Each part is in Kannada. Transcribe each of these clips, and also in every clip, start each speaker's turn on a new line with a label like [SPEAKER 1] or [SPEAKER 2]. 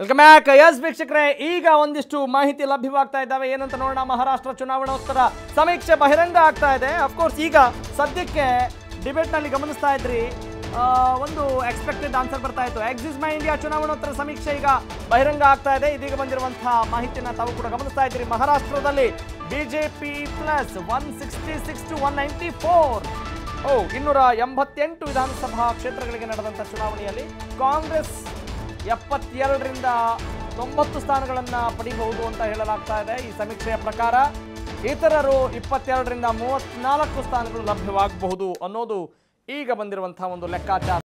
[SPEAKER 1] ವೆಲ್ಕಮ್ ಬ್ಯಾಕ್ ಎಸ್ ವೀಕ್ಷಕರೇ ಈಗ ಒಂದಿಷ್ಟು ಮಾಹಿತಿ ಲಭ್ಯವಾಗ್ತಾ ಇದ್ದಾವೆ ಏನಂತ ನೋಡೋಣ ಮಹಾರಾಷ್ಟ್ರ ಚುನಾವಣೋತ್ತರ ಸಮೀಕ್ಷೆ ಬಹಿರಂಗ ಆಗ್ತಾ ಇದೆ ಅಫ್ಕೋರ್ಸ್ ಈಗ ಸದ್ಯಕ್ಕೆ ಡಿಬೇಟ್ನಲ್ಲಿ ಗಮನಿಸ್ತಾ ಇದ್ರಿ ಒಂದು ಎಕ್ಸ್ಪೆಕ್ಟೆಡ್ ಆನ್ಸರ್ ಬರ್ತಾ ಇತ್ತು ಎಕ್ಸಿಸ್ ಮೈ ಇಂಡಿಯಾ ಚುನಾವಣೋತ್ತರ ಸಮೀಕ್ಷೆ ಈಗ ಬಹಿರಂಗ ಆಗ್ತಾ ಇದೆ ಇದೀಗ ಬಂದಿರುವಂತಹ ಮಾಹಿತಿನ ತಾವು ಕೂಡ ಗಮನಿಸ್ತಾ ಇದ್ದೀರಿ ಮಹಾರಾಷ್ಟ್ರದಲ್ಲಿ BJP plus one sixty six to one ninety four ಓ ಇನ್ನೂರ ಎಂಬತ್ತೆಂಟು ವಿಧಾನಸಭಾ ಕ್ಷೇತ್ರಗಳಿಗೆ ನಡೆದಂಥ ಚುನಾವಣೆಯಲ್ಲಿ ಕಾಂಗ್ರೆಸ್ ಎಪ್ಪತ್ತೆರಡರಿಂದ ತೊಂಬತ್ತು ಸ್ಥಾನಗಳನ್ನು ಪಡಿಬಹುದು ಅಂತ ಹೇಳಲಾಗ್ತಾ ಇದೆ ಈ ಸಮೀಕ್ಷೆಯ ಪ್ರಕಾರ ಇತರರು ಇಪ್ಪತ್ತೆರಡರಿಂದ ಮೂವತ್ನಾಲ್ಕು ಸ್ಥಾನಗಳು ಲಭ್ಯವಾಗಬಹುದು ಅನ್ನೋದು ಈಗ ಬಂದಿರುವಂತಹ ಒಂದು ಲೆಕ್ಕಾಚಾರ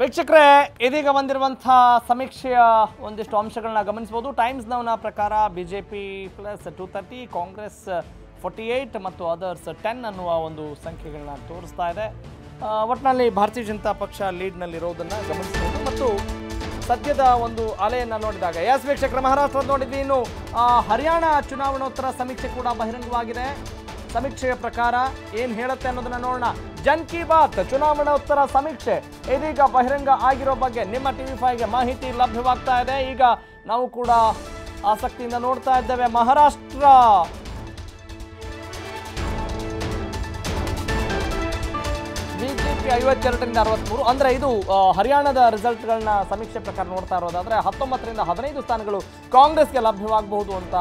[SPEAKER 1] ವೀಕ್ಷಕರೇ ಇದೀಗ ಬಂದಿರುವಂಥ ಸಮೀಕ್ಷೆಯ ಒಂದಿಷ್ಟು ಅಂಶಗಳನ್ನ ಗಮನಿಸ್ಬೋದು ಟೈಮ್ಸ್ ಪ್ರಕಾರ B J P plus two thirty Congress forty eight ಮತ್ತು ಅದರ್ಸ್ ಟೆನ್ ಅನ್ನುವ ಒಂದು ಸಂಖ್ಯೆಗಳನ್ನ ತೋರಿಸ್ತಾ ಇದೆ ಒಟ್ಟಿನಲ್ಲಿ ಭಾರತೀಯ ಜನತಾ ಪಕ್ಷ ಲೀಡ್ನಲ್ಲಿರೋದನ್ನು ಗಮನಿಸ್ಬೋದು ಮತ್ತು ಸದ್ಯದ ಒಂದು ಅಲೆಯನ್ನು ನೋಡಿದಾಗ ಎಸ್ ವೀಕ್ಷಕರ ಮಹಾರಾಷ್ಟ್ರದ ನೋಡಿದ್ವಿ ಇನ್ನು ಹರಿಯಾಣ ಚುನಾವಣೋತ್ತರ ಸಮೀಕ್ಷೆ ಕೂಡ ಬಹಿರಂಗವಾಗಿದೆ ಸಮೀಕ್ಷೆಯ ಪ್ರಕಾರ ಏನು ಹೇಳುತ್ತೆ ಅನ್ನೋದನ್ನ ನೋಡೋಣ ಜನ್ ಕಿ ಬಾತ್ ಉತ್ತರ ಸಮೀಕ್ಷೆ ಇದೀಗ ಬಹಿರಂಗ ಆಗಿರೋ ಬಗ್ಗೆ ನಿಮ್ಮ ಟಿವಿ ಫೈವ್ಗೆ ಮಾಹಿತಿ ಲಭ್ಯವಾಗ್ತಾ ಇದೆ ಈಗ ನಾವು ಕೂಡ ಆಸಕ್ತಿಯಿಂದ ನೋಡ್ತಾ ಇದ್ದೇವೆ ಮಹಾರಾಷ್ಟ್ರ ಬಿಜೆಪಿ ಐವತ್ತೆರಡರಿಂದ ಅರವತ್ತ್ಮೂರು ಅಂದ್ರೆ ಇದು ಹರಿಯಾಣದ ರಿಸಲ್ಟ್ಗಳನ್ನ ಸಮೀಕ್ಷೆ ಪ್ರಕಾರ ನೋಡ್ತಾ ಇರೋದಾದರೆ ಹತ್ತೊಂಬತ್ತರಿಂದ ಹದಿನೈದು ಸ್ಥಾನಗಳು ಕಾಂಗ್ರೆಸ್ಗೆ ಲಭ್ಯವಾಗಬಹುದು ಅಂತ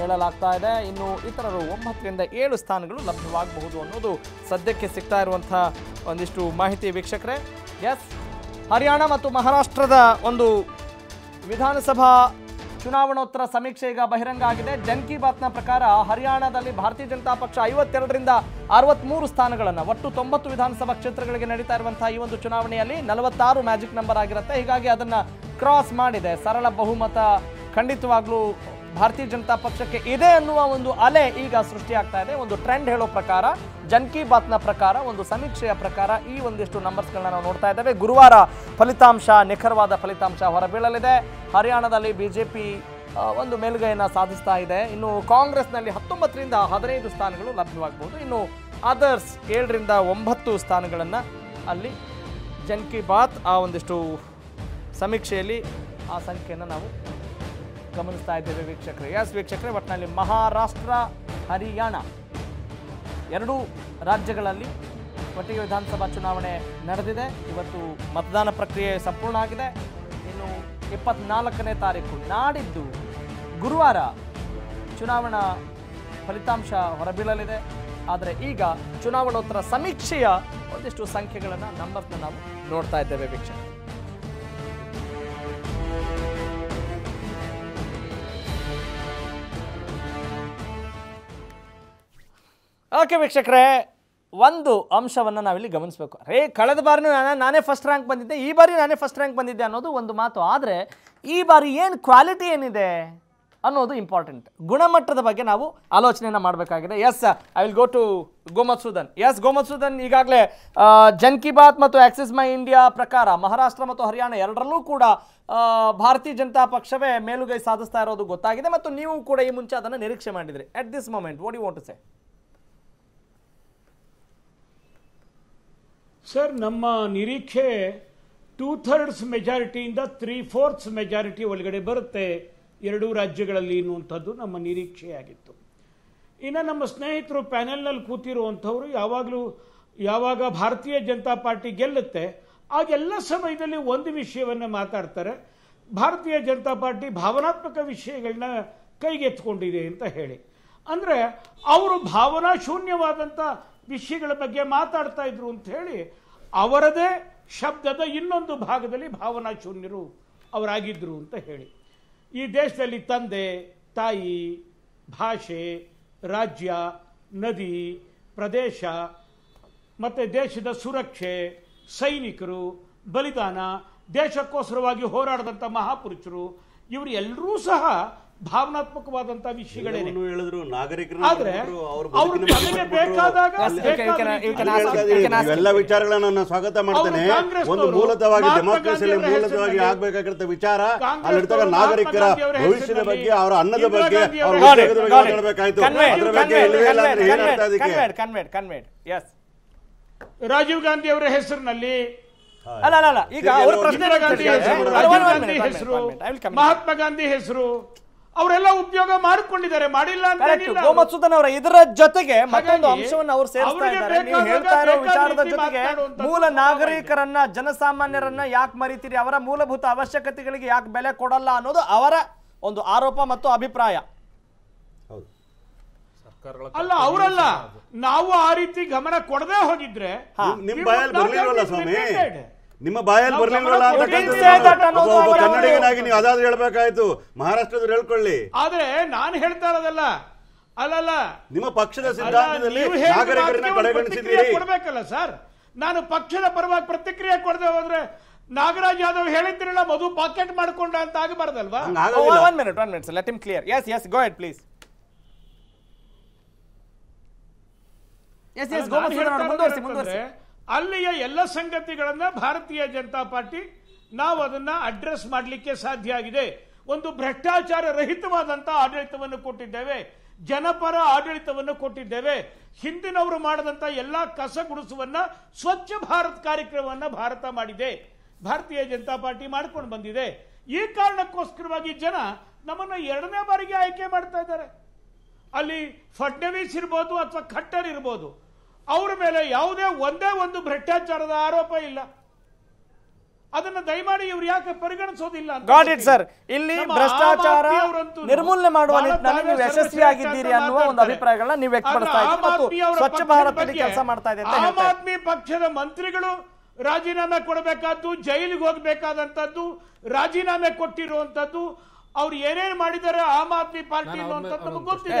[SPEAKER 1] ಹೇಳಲಾಗ್ತಾ ಇದೆ ಇನ್ನು ಇತರರು ಒಂಬತ್ತರಿಂದ ಏಳು ಸ್ಥಾನಗಳು ಲಭ್ಯವಾಗಬಹುದು ಅನ್ನೋದು ಸದ್ಯಕ್ಕೆ ಸಿಗ್ತಾ ಇರುವಂತಹ ಒಂದಿಷ್ಟು ಮಾಹಿತಿ ವೀಕ್ಷಕರೇ ಎಸ್ ಹರಿಯಾಣ ಮತ್ತು ಮಹಾರಾಷ್ಟ್ರದ ಒಂದು ವಿಧಾನಸಭಾ ಚುನಾವಣೋತ್ತರ ಸಮೀಕ್ಷೆ ಈಗ ಬಹಿರಂಗ ಆಗಿದೆ ಜನ್ ಬಾತ್ನ ಪ್ರಕಾರ ಹರಿಯಾಣದಲ್ಲಿ ಭಾರತೀಯ ಜನತಾ ಪಕ್ಷ ಐವತ್ತೆರಡರಿಂದ ಅರವತ್ತ್ಮೂರು ಸ್ಥಾನಗಳನ್ನು ಒಟ್ಟು ತೊಂಬತ್ತು ವಿಧಾನಸಭಾ ಕ್ಷೇತ್ರಗಳಿಗೆ ನಡೀತಾ ಇರುವಂತಹ ಈ ಒಂದು ಚುನಾವಣೆಯಲ್ಲಿ ನಲವತ್ತಾರು ಮ್ಯಾಜಿಕ್ ನಂಬರ್ ಆಗಿರುತ್ತೆ ಹೀಗಾಗಿ ಅದನ್ನು ಕ್ರಾಸ್ ಮಾಡಿದೆ ಸರಳ ಬಹುಮತ ಖಂಡಿತವಾಗ್ಲೂ ಭಾರತೀಯ ಜನತಾ ಪಕ್ಷಕ್ಕೆ ಇದೆ ಅನ್ನುವ ಒಂದು ಅಲೆ ಈಗ ಸೃಷ್ಟಿಯಾಗ್ತಾ ಇದೆ ಒಂದು ಟ್ರೆಂಡ್ ಹೇಳೋ ಪ್ರಕಾರ ಜನ್ ಕಿ ಬಾತ್ನ ಪ್ರಕಾರ ಒಂದು ಸಮೀಕ್ಷೆಯ ಪ್ರಕಾರ ಈ ಒಂದಿಷ್ಟು ನಂಬರ್ಸ್ಗಳನ್ನ ನಾವು ನೋಡ್ತಾ ಇದ್ದೇವೆ ಗುರುವಾರ ಫಲಿತಾಂಶ ನಿಖರವಾದ ಫಲಿತಾಂಶ ಹೊರಬೀಳಲಿದೆ ಹರಿಯಾಣದಲ್ಲಿ ಬಿಜೆಪಿ ಒಂದು ಮೇಲುಗೈಯನ್ನು ಸಾಧಿಸ್ತಾ ಇದೆ ಇನ್ನು ಕಾಂಗ್ರೆಸ್ನಲ್ಲಿ ಹತ್ತೊಂಬತ್ತರಿಂದ ಹದಿನೈದು ಸ್ಥಾನಗಳು ಲಭ್ಯವಾಗಬಹುದು ಇನ್ನು ಅದರ್ಸ್ ಏಳರಿಂದ ಒಂಬತ್ತು ಸ್ಥಾನಗಳನ್ನು ಅಲ್ಲಿ ಜನ್ ಕಿ ಬಾತ್ ಆ ಒಂದಿಷ್ಟು ಸಮೀಕ್ಷೆಯಲ್ಲಿ ಆ ಸಂಖ್ಯೆಯನ್ನು ನಾವು ಗಮನಿಸ್ತಾ ಇದ್ದೇವೆ ವೀಕ್ಷಕರೆ ಎಸ್ ವೀಕ್ಷಕರೆ ಒಟ್ಟಿನಲ್ಲಿ ಮಹಾರಾಷ್ಟ್ರ ಹರಿಯಾಣ ಎರಡೂ ರಾಜ್ಯಗಳಲ್ಲಿ ಒಟ್ಟಿಗೆ ವಿಧಾನಸಭಾ ಚುನಾವಣೆ ನಡೆದಿದೆ ಇವತ್ತು ಮತದಾನ ಪ್ರಕ್ರಿಯೆ ಸಂಪೂರ್ಣ ಆಗಿದೆ ಇನ್ನು ಇಪ್ಪತ್ನಾಲ್ಕನೇ ತಾರೀಕು ನಾಡಿದ್ದು ಗುರುವಾರ ಚುನಾವಣಾ ಫಲಿತಾಂಶ ಹೊರಬೀಳಲಿದೆ ಆದರೆ ಈಗ ಚುನಾವಣೋತ್ತರ ಸಮೀಕ್ಷೆಯ ಒಂದಿಷ್ಟು ಸಂಖ್ಯೆಗಳನ್ನು ನಂಬರ್ನ ನಾವು ನೋಡ್ತಾ ಇದ್ದೇವೆ ವೀಕ್ಷಕರು ಓಕೆ ವೀಕ್ಷಕರೇ ಒಂದು ಅಂಶವನ್ನು ನಾವಿಲ್ಲಿ ಗಮನಿಸಬೇಕು ರೇ ಕಳೆದ ಬಾರಿನೂ ನಾನು ನಾನೇ ಫಸ್ಟ್ ರ್ಯಾಂಕ್ ಬಂದಿದ್ದೆ ಈ ಬಾರಿ ನಾನೇ ಫಸ್ಟ್ ರ್ಯಾಂಕ್ ಬಂದಿದ್ದೆ ಅನ್ನೋದು ಒಂದು ಮಾತು ಆದರೆ ಈ ಬಾರಿ ಏನು ಕ್ವಾಲಿಟಿ ಏನಿದೆ ಅನ್ನೋದು ಇಂಪಾರ್ಟೆಂಟ್ ಗುಣಮಟ್ಟದ ಬಗ್ಗೆ ನಾವು ಆಲೋಚನೆಯನ್ನು ಮಾಡಬೇಕಾಗಿದೆ yes I will go to ಗೋಮತ್ಸೂದನ್ ಎಸ್ ಗೋಮತ್ಸೂದನ್ ಈಗಾಗಲೇ ಜನ್ ಕಿ ಬಾತ್ ಮತ್ತು ಆಕ್ಸಿಸ್ ಮೈ ಇಂಡಿಯಾ ಪ್ರಕಾರ ಮಹಾರಾಷ್ಟ್ರ ಮತ್ತು ಹರಿಯಾಣ ಎರಡರಲ್ಲೂ ಕೂಡ ಭಾರತೀಯ ಜನತಾ ಪಕ್ಷವೇ ಮೇಲುಗೈ ಸಾಧಿಸ್ತಾ ಇರೋದು ಗೊತ್ತಾಗಿದೆ ಮತ್ತು ನೀವು ಕೂಡ ಈ ಮುಂಚೆ ಅದನ್ನು ನಿರೀಕ್ಷೆ ಮಾಡಿದ್ರಿ at this moment what you want to say sir
[SPEAKER 2] ನಮ್ಮ ನಿರೀಕ್ಷೆ ಟೂ ಥರ್ಡ್ಸ್ ಮೆಜಾರಿಟಿಯಿಂದ ತ್ರೀ ಫೋರ್ತ್ಸ್ ಮೆಜಾರಿಟಿ ಒಳಗಡೆ ಬರುತ್ತೆ ಎರಡೂ ರಾಜ್ಯಗಳಲ್ಲಿ ಅನ್ನುವಂಥದ್ದು ನಮ್ಮ ನಿರೀಕ್ಷೆಯಾಗಿತ್ತು ಇನ್ನು ನಮ್ಮ ಸ್ನೇಹಿತರು ಪ್ಯಾನೆಲ್ನಲ್ಲಿ ಕೂತಿರುವಂಥವ್ರು ಯಾವಾಗಲೂ ಯಾವಾಗ ಭಾರತೀಯ ಜನತಾ ಪಾರ್ಟಿ ಗೆಲ್ಲುತ್ತೆ ಆಗೆಲ್ಲ ಸಮಯದಲ್ಲಿ ಒಂದು ವಿಷಯವನ್ನು ಮಾತಾಡ್ತಾರೆ ಭಾರತೀಯ ಜನತಾ ಪಾರ್ಟಿ ಭಾವನಾತ್ಮಕ ವಿಷಯಗಳನ್ನ ಕೈಗೆತ್ಕೊಂಡಿದೆ ಅಂತ ಹೇಳಿ ಅಂದರೆ ಅವರು ಭಾವನಾ ಶೂನ್ಯವಾದಂಥ ವಿಷಯಗಳ ಬಗ್ಗೆ ಮಾತಾಡ್ತಾ ಇದ್ರು ಅಂತ ಹೇಳಿ ಅವರದೇ ಶಬ್ದದ ಇನ್ನೊಂದು ಭಾಗದಲ್ಲಿ ಭಾವನಾ ಶೂನ್ಯರು ಅವರಾಗಿದ್ದರು ಅಂತ ಹೇಳಿ ಈ ದೇಶದಲ್ಲಿ ತಂದೆ ತಾಯಿ ಭಾಷೆ ರಾಜ್ಯ ನದಿ ಪ್ರದೇಶ ಮತ್ತು ದೇಶದ ಸುರಕ್ಷೆ ಸೈನಿಕರು ಬಲಿದಾನ ದೇಶಕ್ಕೋಸ್ಕರವಾಗಿ ಹೋರಾಡಿದಂಥ ಮಹಾಪುರುಷರು ಇವರು ಎಲ್ಲರೂ ಸಹ ಭಾವನಾತ್ಮಕವಾದಂತಹ ವಿಷಯಗಳೇನು ಹೇಳಿದ್ರು ನಾಗರಿಕರು ಆದ್ರೆ ಅವ್ರು ತಮಗೆ ಬೇಕಾದಾಗ ಎಲ್ಲ
[SPEAKER 3] ವಿಚಾರಗಳನ್ನ ನಾನು ಸ್ವಾಗತ ಮಾಡ್ತೇನೆ ಒಂದು ಮೂಲತವಾಗಿ ಡೆಮೋಕ್ರಸಿಯಲ್ಲಿ ಮೂಲತವಾಗಿ ಆಗ್ಬೇಕಾಗಿರೋ ವಿಚಾರ ಅಲ್ಲಿರ್ತಾಗ ನಾಗರಿಕರ ಭವಿಷ್ಯದ ಬಗ್ಗೆ ಅವರ ಅನ್ನದ ಬಗ್ಗೆ ಹೇಳಬೇಕಾಯ್ತು ಅದ್ರ ಬಗ್ಗೆ ಇಲ್ಲವೇ ಇಲ್ಲ ಅಂದ್ರೆ ಏನಾಗ್ತಾ
[SPEAKER 2] ಎಸ್ ರಾಜೀವ್ ಗಾಂಧಿ ಅವರ ಹೆಸರಿನಲ್ಲಿ ಅಲ್ಲ ಅಲ್ಲ ಈಗ ಅವರ ಪ್ರಶ್ನೆ ಗಾಂಧಿ ಹೆಸರು
[SPEAKER 1] ಮಹಾತ್ಮ ಗಾಂಧಿ
[SPEAKER 2] ಹೆಸರು ಅವರೆಲ್ಲ ಉಪಯೋಗ ಮಾಡಿಕೊಂಡಿದ್ದಾರೆ ಮಾಡಿಲ್ಲ ಅಂತ ಗೋಮತ್ಸೂದನ್ ಅವರ
[SPEAKER 1] ಇದರ ಜೊತೆಗೆ ಮತ್ತೊಂದು ಅಂಶವನ್ನು ಅವರು ಸೇರಿಸ್ತಾ ಇದ್ದಾರೆ ನೀವು ಹೇಳ್ತಾ ಇರೋ ವಿಚಾರದ ಜೊತೆಗೆ ಮೂಲ ನಾಗರಿಕರನ್ನ ಜನಸಾಮಾನ್ಯರನ್ನ ಯಾಕೆ ಮರಿತೀರಿ ಅವರ ಮೂಲಭೂತ ಅವಶ್ಯಕತೆಗಳಿಗೆ ಯಾಕೆ ಬೆಲೆ ಕೊಡಲ್ಲ ಅನ್ನೋದು ಅವರ ಒಂದು ಆರೋಪ ಮತ್ತು ಅಭಿಪ್ರಾಯ
[SPEAKER 3] ಅಲ್ಲ ಅವರಲ್ಲ
[SPEAKER 1] ನಾವು ಆ ರೀತಿ ಗಮನ ಕೊಡದೇ ಹೋಗಿದ್ರೆ
[SPEAKER 3] ನಿಮ್ಮ ಬಾಯಲ್ಲಿ ಬರ್ಲಿಲ್ಲ ಕನ್ನಡಿಗನಾಗಿ ನೀವು ಅದಾದ್ರೂ ಹೇಳ್ಬೇಕಾಯ್ತು ಮಹಾರಾಷ್ಟ್ರದವ್ರು ಹೇಳ್ಕೊಳ್ಳಿ
[SPEAKER 2] ಆದ್ರೆ ನಾನು ಹೇಳ್ತಾ ಇರೋದಲ್ಲ ಅಲ್ಲಲ್ಲ
[SPEAKER 3] ನಿಮ್ಮ ಪಕ್ಷದ ಸಿದ್ಧಾಂತದಲ್ಲಿ ನಾಗರಿಕರನ್ನ ಕಡೆಗಣಿಸಿದ್ದೀರಿ
[SPEAKER 2] ಕೊಡ್ಬೇಕಲ್ಲ ಸರ್ ನಾನು ಪಕ್ಷದ ಪರವಾಗಿ ಪ್ರತಿಕ್ರಿಯೆ ಕೊಡದೆ ಹೋದ್ರೆ ನಾಗರಾಜ್ ಯಾದವ್ ಹೇಳಿದ್ರಲ್ಲ ಮಧು ಪಾಕೆಟ್ ಮಾಡ್ಕೊಂಡ ಅಂತ ಆಗಬಾರ್ದಲ್ವಾ one
[SPEAKER 1] minute one minute let him clear yes yes go ahead please
[SPEAKER 2] yes yes go ಮುಂದುವರಿಸಿ ಮುಂದುವರಿಸಿ ಅಲ್ಲಿಯ ಎಲ್ಲ ಸಂಗತಿಗಳನ್ನು ಭಾರತೀಯ ಜನತಾ ಪಾರ್ಟಿ ನಾವು ಅದನ್ನು ಅಡ್ರೆಸ್ ಮಾಡಲಿಕ್ಕೆ ಸಾಧ್ಯ ಆಗಿದೆ ಒಂದು ಭ್ರಷ್ಟಾಚಾರ ರಹಿತವಾದಂತಹ ಆಡಳಿತವನ್ನು ಕೊಟ್ಟಿದ್ದೇವೆ ಜನಪರ ಆಡಳಿತವನ್ನು ಕೊಟ್ಟಿದ್ದೇವೆ ಹಿಂದಿನವರು ಮಾಡದಂತ ಎಲ್ಲ ಕಸ ಗುಡಿಸುವನ್ನ ಸ್ವಚ್ಛ ಭಾರತ್ ಕಾರ್ಯಕ್ರಮವನ್ನು ಭಾರತ ಮಾಡಿದೆ ಭಾರತೀಯ ಜನತಾ ಪಾರ್ಟಿ ಮಾಡ್ಕೊಂಡು ಬಂದಿದೆ ಈ ಕಾರಣಕ್ಕೋಸ್ಕರವಾಗಿ ಜನ ನಮ್ಮನ್ನು ಎರಡನೇ ಬಾರಿಗೆ ಆಯ್ಕೆ ಮಾಡ್ತಾ ಇದ್ದಾರೆ ಅಲ್ಲಿ ಫಡ್ನವೀಸ್ ಇರ್ಬೋದು ಅಥವಾ ಖಟ್ಟರ್ ಇರ್ಬೋದು ಅವರ ಮೇಲೆ ಯಾವುದೇ ಒಂದೇ ಒಂದು ಭ್ರಷ್ಟಾಚಾರದ ಆರೋಪ ಇಲ್ಲ ಅದನ್ನ ದಯಮಾಡಿ ಇವ್ರು ಯಾಕೆ ಪರಿಗಣಿಸೋದಿಲ್ಲ ಗಾಟ್ ಇಟ್ ಸರ್ ಇಲ್ಲಿ ಭ್ರಷ್ಟಾಚಾರ ನಿರ್ಮೂಲನೆ ಮಾಡುವ ನಿಟ್ಟಿನಲ್ಲಿ ನೀವು ಯಶಸ್ವಿಯಾಗಿದ್ದೀರಿ ಅನ್ನುವ ಒಂದು ಅಭಿಪ್ರಾಯಗಳನ್ನ ನೀವು ವ್ಯಕ್ತಪಡಿಸ್ತಾ ಇದ್ದೀರಿ ಸ್ವಚ್ಛ ಭಾರತದಲ್ಲಿ ಕೆಲಸ ಮಾಡ್ತಾ ಇದೆ ಅಂತ ಆಮ್ ಆದ್ಮಿ ಪಕ್ಷದ ಮಂತ್ರಿಗಳು ರಾಜೀನಾಮೆ ಕೊಡಬೇಕಾದ್ದು ಜೈಲಿಗೆ ಹೋಗಬೇಕಾದಂತದ್ದು ರಾಜೀನಾಮೆ ಕೊಟ್ಟಿರುವಂತದ್ದು ಅವ್ರು ಏನೇನ್ ಮಾಡಿದ್ದಾರೆ ಆಮ್ ಆದ್ಮಿ ಪಾರ್ಟಿ ಅನ್ನುವಂಥದ್ದು ಗೊತ್ತಿದೆ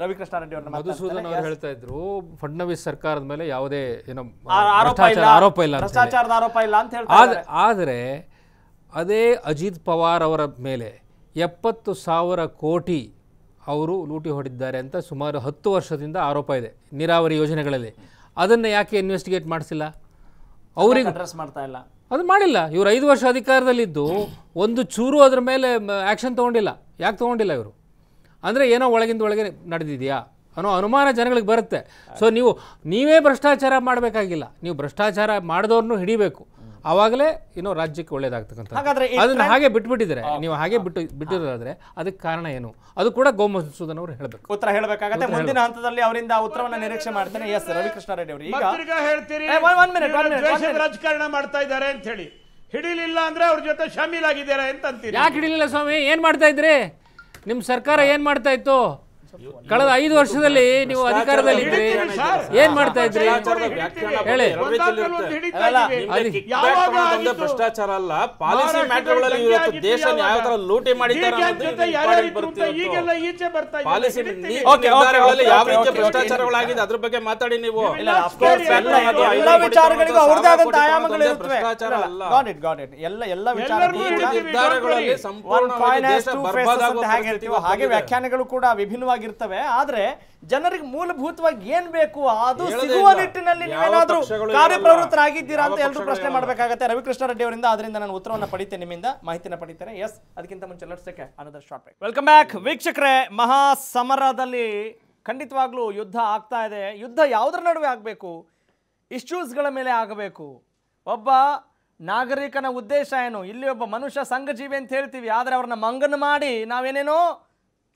[SPEAKER 1] ರವಿಕೃಷ್ಣ ರೆಡ್ಡಿ ಅವರನ್ನ ಮಧುಸೂದನ್ ಅವರು ಹೇಳ್ತಾ ಇದ್ರು
[SPEAKER 4] ಫಡ್ನವೀಸ್ ಸರ್ಕಾರದ ಮೇಲೆ ಯಾವುದೇ ಏನೋ ಆರೋಪ ಇಲ್ಲ ಭ್ರಷ್ಟಾಚಾರದ
[SPEAKER 1] ಆರೋಪ ಇಲ್ಲ ಅಂತ ಹೇಳ್ತಾರೆ
[SPEAKER 4] ಆದರೆ ಅದೇ ಅಜಿತ್ ಪವಾರ್ ಅವರ ಮೇಲೆ ಎಪ್ಪತ್ತು ಸಾವಿರ ಕೋಟಿ ಅವರು ಲೂಟಿ ಹೊಡೆದಿದ್ದಾರೆ ಅಂತ ಸುಮಾರು ಹತ್ತು ವರ್ಷದಿಂದ ಆರೋಪ ಇದೆ ನೀರಾವರಿ ಯೋಜನೆಗಳಲ್ಲಿ ಅದನ್ನು ಯಾಕೆ ಇನ್ವೆಸ್ಟಿಗೇಟ್ ಮಾಡಿಸಿಲ್ಲ ಅವ್ರಿಗೆ ಅಡ್ರೆಸ್ ಮಾಡ್ತಾ ಇಲ್ಲ ಅದು ಮಾಡಿಲ್ಲ ಇವರು ಐದು ವರ್ಷ ಅಧಿಕಾರದಲ್ಲಿದ್ದು ಒಂದು ಚೂರು ಅದರ ಮೇಲೆ ಆ್ಯಕ್ಷನ್ ತೊಗೊಂಡಿಲ್ಲ ಯಾಕೆ ತೊಗೊಂಡಿಲ್ಲ ಇವರು ಅಂದರೆ ಏನೋ ಒಳಗಿಂದ ಒಳಗೆ ನಡೆದಿದೆಯಾ ಅನ್ನೋ ಅನುಮಾನ ಜನಗಳಿಗೆ ಬರುತ್ತೆ ಸೊ ನೀವು ನೀವೇ ಭ್ರಷ್ಟಾಚಾರ ಮಾಡಬೇಕಾಗಿಲ್ಲ ನೀವು ಭ್ರಷ್ಟಾಚಾರ ಮಾಡಿದವ್ರನ್ನು ಹಿಡಿಬೇಕು ಆವಾಗಲೇ ಇನ್ನು ರಾಜ್ಯಕ್ಕೆ ಒಳ್ಳೇದಾಗ್ತಕ್ಕಂಥ ಅದನ್ನ ಹಾಗೆ ಬಿಟ್ಬಿಟ್ಟಿದ್ರೆ ನೀವು ಹಾಗೆ ಬಿಟ್ಟು ಬಿಟ್ಟಿರೋದಾದ್ರೆ ಅದಕ್ಕೆ ಕಾರಣ ಏನು ಅದು ಕೂಡ ಗೋಮಧೂಸೂದನ್ ಅವರು ಹೇಳಬೇಕು
[SPEAKER 1] ಉತ್ತರ ಹೇಳಬೇಕಾಗತ್ತೆ ಮುಂದಿನ ಹಂತದಲ್ಲಿ ಅವರಿಂದ ಉತ್ತರವನ್ನು ನಿರೀಕ್ಷೆ ಮಾಡ್ತೇನೆ ಎಸ್ ರವಿಕೃಷ್ಣ ರೆಡ್ಡಿ ಅವರು ಈಗ ಹೇಳ್ತೀರಿ ರಾಜಕಾರಣ ಮಾಡ್ತಾ ಇದ್ದಾರೆ ಅಂತ ಹೇಳಿ
[SPEAKER 4] ಹಿಡಿಲಿಲ್ಲ ಅಂದ್ರೆ ಅವ್ರ ಜೊತೆ ಶಾಮೀಲಾಗಿದ್ದಾರೆ ಅಂತ ಅಂತೀರಿ ಯಾಕೆ ಹಿಡಿಲಿಲ್ಲ ಸ್ವಾಮಿ ಏನ್ ಮಾಡ್ತಾ ಇದ್ರಿ ನಿಮ್ಮ ಸರ್ಕಾರ ಏನು ಮಾಡ್ತಾ ಇತ್ತು ಕಳೆದ ಐದು ವರ್ಷದಲ್ಲಿ ನೀವು ಅಧಿಕಾರದಲ್ಲಿ ಇದ್ರಿ ಏನ್ ಮಾಡ್ತಾ ಇದ್ರಿ
[SPEAKER 5] ಭ್ರಷ್ಟಾಚಾರ ಅಲ್ಲ ಪಾಲಿಸಿ ಮ್ಯಾಟರ್ಗಳಲ್ಲಿ ದೇಶ ಲೂಟಿ ಮಾಡಿದ್ದಾರೆ ಯಾವ ರೀತಿಯ ಭ್ರಷ್ಟಾಚಾರಗಳಾಗಿದೆ ಅದ್ರ ಬಗ್ಗೆ ಮಾತಾಡಿ ನೀವು
[SPEAKER 1] ಭ್ರಷ್ಟಾಚಾರ ಅಲ್ಲ ಎಲ್ಲ ಎಲ್ಲ ನಿರ್ಧಾರಗಳಲ್ಲಿ ಸಂಪೂರ್ಣ ಹಾಗೆ ವ್ಯಾಖ್ಯಾನಗಳು ಕೂಡ ವಿಭಿನ್ನವಾಗಿ ಆಗಿರ್ತವೆ ಆದ್ರೆ ಜನರಿಗೆ ಮೂಲಭೂತವಾಗಿ ಏನ್ ಬೇಕು ಅದು ಸಿಗುವ ನಿಟ್ಟಿನಲ್ಲಿ ನೀವೇನಾದ್ರೂ ಕಾರ್ಯಪ್ರವೃತ್ತರಾಗಿದ್ದೀರಾ ಅಂತ ಎಲ್ಲರೂ ಪ್ರಶ್ನೆ ಮಾಡಬೇಕಾಗತ್ತೆ ರವಿಕೃಷ್ಣ ರೆಡ್ಡಿ ಅವರಿಂದ ಅದರಿಂದ ನಾನು ಉತ್ತರವನ್ನು ಪಡಿತೇನೆ ನಿಮ್ಮಿಂದ ಮಾಹಿತಿನ ಪಡಿತೇನೆ ಎಸ್ ಅದಕ್ಕಿಂತ ಮುಂಚೆ let's take another short break welcome back ವೀಕ್ಷಕರೇ ಮಹಾ ಸಮರದಲ್ಲಿ ಖಂಡಿತವಾಗ್ಲೂ ಯುದ್ಧ ಆಗ್ತಾ ಇದೆ ಯುದ್ಧ ಯಾವ್ದ್ರ ನಡುವೆ ಆಗಬೇಕು ಇಶ್ಯೂಸ್ಗಳ ಮೇಲೆ ಆಗಬೇಕು ಒಬ್ಬ ನಾಗರಿಕನ ಉದ್ದೇಶ ಏನು ಇಲ್ಲಿ ಒಬ್ಬ ಮನುಷ್ಯ ಸಂಘ ಸಂಘಜೀವಿ ಅಂತ ಹೇಳ್ತೀವಿ ಆದರೆ ಅವ್ರನ್ನ ಮಂಗನ ಮಾಡಿ ನಾವೇನೇನೋ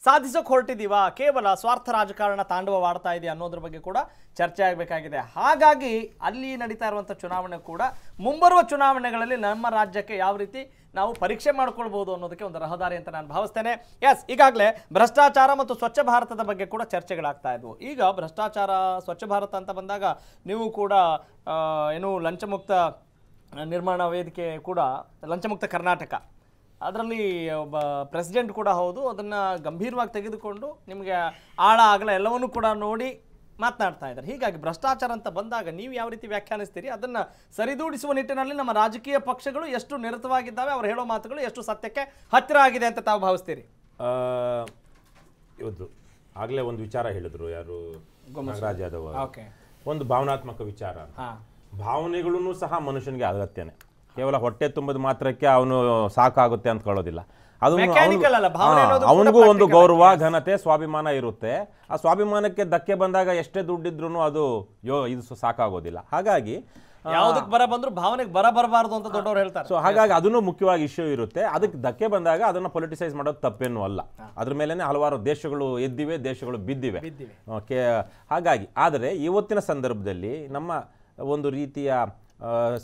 [SPEAKER 1] ಸಾಧಿಸೋಕೆ ಹೊರಟಿದ್ದೀವ ಕೇವಲ ಸ್ವಾರ್ಥ ರಾಜಕಾರಣ ತಾಂಡವವಾಡ್ತಾ ಇದೆ ಅನ್ನೋದ್ರ ಬಗ್ಗೆ ಕೂಡ ಚರ್ಚೆ ಆಗಬೇಕಾಗಿದೆ ಹಾಗಾಗಿ ಅಲ್ಲಿ ನಡೀತಾ ಇರುವಂಥ ಚುನಾವಣೆ ಕೂಡ ಮುಂಬರುವ ಚುನಾವಣೆಗಳಲ್ಲಿ ನಮ್ಮ ರಾಜ್ಯಕ್ಕೆ ಯಾವ ರೀತಿ ನಾವು ಪರೀಕ್ಷೆ ಮಾಡ್ಕೊಳ್ಬೋದು ಅನ್ನೋದಕ್ಕೆ ಒಂದು ರಹದಾರಿ ಅಂತ ನಾನು ಭಾವಿಸ್ತೇನೆ ಎಸ್ ಈಗಾಗಲೇ ಭ್ರಷ್ಟಾಚಾರ ಮತ್ತು ಸ್ವಚ್ಛ ಭಾರತದ ಬಗ್ಗೆ ಕೂಡ ಚರ್ಚೆಗಳಾಗ್ತಾ ಇದ್ವು ಈಗ ಭ್ರಷ್ಟಾಚಾರ ಸ್ವಚ್ಛ ಭಾರತ ಅಂತ ಬಂದಾಗ ನೀವು ಕೂಡ ಏನು ಲಂಚಮುಕ್ತ ನಿರ್ಮಾಣ ವೇದಿಕೆ ಕೂಡ ಲಂಚಮುಕ್ತ ಕರ್ನಾಟಕ ಅದರಲ್ಲಿ ಒಬ್ಬ ಪ್ರೆಸಿಡೆಂಟ್ ಕೂಡ ಹೌದು ಅದನ್ನು ಗಂಭೀರವಾಗಿ ತೆಗೆದುಕೊಂಡು ನಿಮಗೆ ಆಳ ಆಗಲ ಎಲ್ಲವನ್ನೂ ಕೂಡ ನೋಡಿ ಮಾತನಾಡ್ತಾ ಇದ್ದಾರೆ ಹೀಗಾಗಿ ಭ್ರಷ್ಟಾಚಾರ ಅಂತ ಬಂದಾಗ ನೀವು ಯಾವ ರೀತಿ ವ್ಯಾಖ್ಯಾನಿಸ್ತೀರಿ ಅದನ್ನು ಸರಿದೂಡಿಸುವ ನಿಟ್ಟಿನಲ್ಲಿ ನಮ್ಮ ರಾಜಕೀಯ ಪಕ್ಷಗಳು ಎಷ್ಟು ನಿರತವಾಗಿದ್ದಾವೆ ಅವ್ರು ಹೇಳೋ ಮಾತುಗಳು ಎಷ್ಟು ಸತ್ಯಕ್ಕೆ ಹತ್ತಿರ ಆಗಿದೆ ಅಂತ ತಾವು ಭಾವಿಸ್ತೀರಿ
[SPEAKER 6] ಇವತ್ತು ಆಗಲೇ ಒಂದು ವಿಚಾರ ಹೇಳಿದ್ರು ಯಾರು ರಾಜ ಯಾದವ್ ಒಂದು ಭಾವನಾತ್ಮಕ ವಿಚಾರ ಭಾವನೆಗಳೂ ಸಹ ಮನುಷ್ಯನಿಗೆ ಅಗತ್ಯನೇ ಕೇವಲ ಹೊಟ್ಟೆ ತುಂಬದು ಮಾತ್ರಕ್ಕೆ ಅವನು ಸಾಕಾಗುತ್ತೆ ಅಂತ ಕಳೋದಿಲ್ಲ ಅದು ಅವನಿಗೂ ಒಂದು ಗೌರವ ಘನತೆ ಸ್ವಾಭಿಮಾನ ಇರುತ್ತೆ ಆ ಸ್ವಾಭಿಮಾನಕ್ಕೆ ಧಕ್ಕೆ ಬಂದಾಗ ಎಷ್ಟೇ ದುಡ್ಡಿದ್ರು ಅದು ಯೋ ಇದು ಸಾಕಾಗೋದಿಲ್ಲ ಹಾಗಾಗಿ
[SPEAKER 1] ಬರ ಬಂದ್ರು ಭಾವನೆಗೆ ಬರ ಅಂತ ದೊಡ್ಡವ್ರು ಹೇಳ್ತಾರೆ ಸೊ ಹಾಗಾಗಿ
[SPEAKER 6] ಅದನ್ನು ಮುಖ್ಯವಾಗಿ ಇಶ್ಯೂ ಇರುತ್ತೆ ಅದಕ್ಕೆ ಧಕ್ಕೆ ಬಂದಾಗ ಅದನ್ನ ಪೊಲಿಟಿಸೈಸ್ ಮಾಡೋದು ತಪ್ಪೇನೂ ಅಲ್ಲ ಅದ್ರ ಮೇಲೇನೆ ಹಲವಾರು ದೇಶಗಳು ಎದ್ದಿವೆ ದೇಶಗಳು ಬಿದ್ದಿವೆ ಹಾಗಾಗಿ ಆದರೆ ಇವತ್ತಿನ ಸಂದರ್ಭದಲ್ಲಿ ನಮ್ಮ ಒಂದು ರೀತಿಯ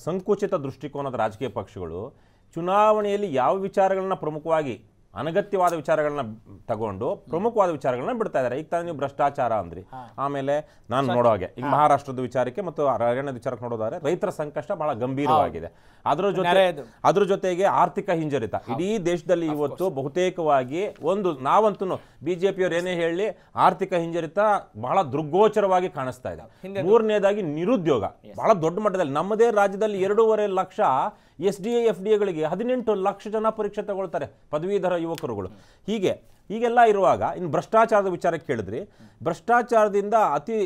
[SPEAKER 6] ಸಂಕುಚಿತ ದೃಷ್ಟಿಕೋನದ ರಾಜಕೀಯ ಪಕ್ಷಗಳು ಚುನಾವಣೆಯಲ್ಲಿ ಯಾವ ವಿಚಾರಗಳನ್ನು ಪ್ರಮುಖವಾಗಿ ಅನಗತ್ಯವಾದ ವಿಚಾರಗಳನ್ನ ತಗೊಂಡು ಪ್ರಮುಖವಾದ ವಿಚಾರಗಳನ್ನ ಬಿಡ್ತಾ ಇದ್ದಾರೆ ಈಗ ತಾನೇ ನೀವು ಭ್ರಷ್ಟಾಚಾರ ಅಂದ್ರಿ ಆಮೇಲೆ ನಾನು ನೋಡೋ ಹಾಗೆ ಈಗ ಮಹಾರಾಷ್ಟ್ರದ ವಿಚಾರಕ್ಕೆ ಮತ್ತು ಹರಿಯಾಣದ ವಿಚಾರಕ್ಕೆ ನೋಡೋದಾದ್ರೆ ರೈತರ ಸಂಕಷ್ಟ ಬಹಳ ಗಂಭೀರವಾಗಿದೆ ಅದರ ಜೊತೆ ಅದ್ರ ಜೊತೆಗೆ ಆರ್ಥಿಕ ಹಿಂಜರಿತ ಇಡೀ ದೇಶದಲ್ಲಿ ಇವತ್ತು ಬಹುತೇಕವಾಗಿ ಒಂದು ನಾವಂತೂ ಬಿಜೆಪಿಯವರು ಏನೇ ಹೇಳಿ ಆರ್ಥಿಕ ಹಿಂಜರಿತ ಬಹಳ ದುರ್ಗೋಚರವಾಗಿ ಕಾಣಿಸ್ತಾ ಇದೆ ಮೂರನೇದಾಗಿ ನಿರುದ್ಯೋಗ ಬಹಳ ದೊಡ್ಡ ಮಟ್ಟದಲ್ಲಿ ನಮ್ಮದೇ ರಾಜ್ಯದಲ್ಲಿ ಎರಡೂವರೆ ಲಕ್ಷ S D A F D ಎಗಳಿಗೆ ಹದಿನೆಂಟು ಲಕ್ಷ ಜನ ಪರೀಕ್ಷೆ ತಗೊಳ್ತಾರೆ ಪದವೀಧರ ಯುವಕರುಗಳು ಹೀಗೆ ಹೀಗೆಲ್ಲ ಇರುವಾಗ ಇನ್ನು ಭ್ರಷ್ಟಾಚಾರದ ವಿಚಾರಕ್ಕೆ ಕೇಳಿದ್ರಿ ಭ್ರಷ್ಟಾಚಾರದಿಂದ ಅತಿ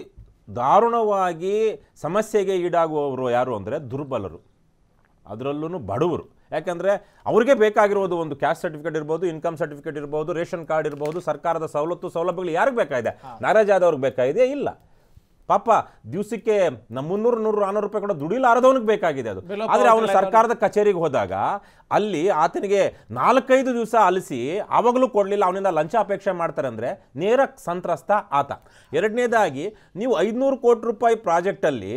[SPEAKER 6] ದಾರುಣವಾಗಿ ಸಮಸ್ಯೆಗೆ ಈಡಾಗುವವರು ಯಾರು ಅಂದರೆ ದುರ್ಬಲರು ಅದರಲ್ಲೂ ಬಡವರು ಯಾಕೆಂದರೆ ಅವ್ರಿಗೆ ಬೇಕಾಗಿರೋದು ಒಂದು ಕ್ಯಾಸ್ಟ್ ಸರ್ಟಿಫಿಕೇಟ್ ಇರ್ಬೋದು ಇನ್ಕಮ್ ಸರ್ಟಿಫಿಕೇಟ್ ಇರ್ಬೋದು ರೇಷನ್ ಕಾರ್ಡ್ ಇರ್ಬೋದು ಸರ್ಕಾರದ ಸವಲತ್ತು ಸೌಲಭ್ಯಗಳು ಯಾರಿಗೆ ಬೇಕಾಗಿದೆ ನಾರಾಜ್ ಆದವ್ರಿಗೆ ಬೇಕಾಗಿದೆ ಇಲ್ಲ ಪಾಪ ದಿವಸಕ್ಕೆ ಮುನ್ನೂರು ನೂರು ನಾನೂರು ರೂಪಾಯಿ ಕೂಡ ದುಡಿಲಾರದವನಿಗೆ ಬೇಕಾಗಿದೆ ಅದು ಆದರೆ ಅವನು ಸರ್ಕಾರದ ಕಚೇರಿಗೆ ಹೋದಾಗ ಅಲ್ಲಿ ಆತನಿಗೆ ನಾಲ್ಕೈದು ದಿವಸ ಅಲಿಸಿ ಆವಾಗಲೂ ಕೊಡಲಿಲ್ಲ ಅವನಿಂದ ಲಂಚ ಅಪೇಕ್ಷೆ ಮಾಡ್ತಾರೆ ಅಂದರೆ ನೇರ ಸಂತ್ರಸ್ತ ಆತ ಎರಡನೇದಾಗಿ ನೀವು ಐದುನೂರು ಕೋಟಿ ರೂಪಾಯಿ ಪ್ರಾಜೆಕ್ಟಲ್ಲಿ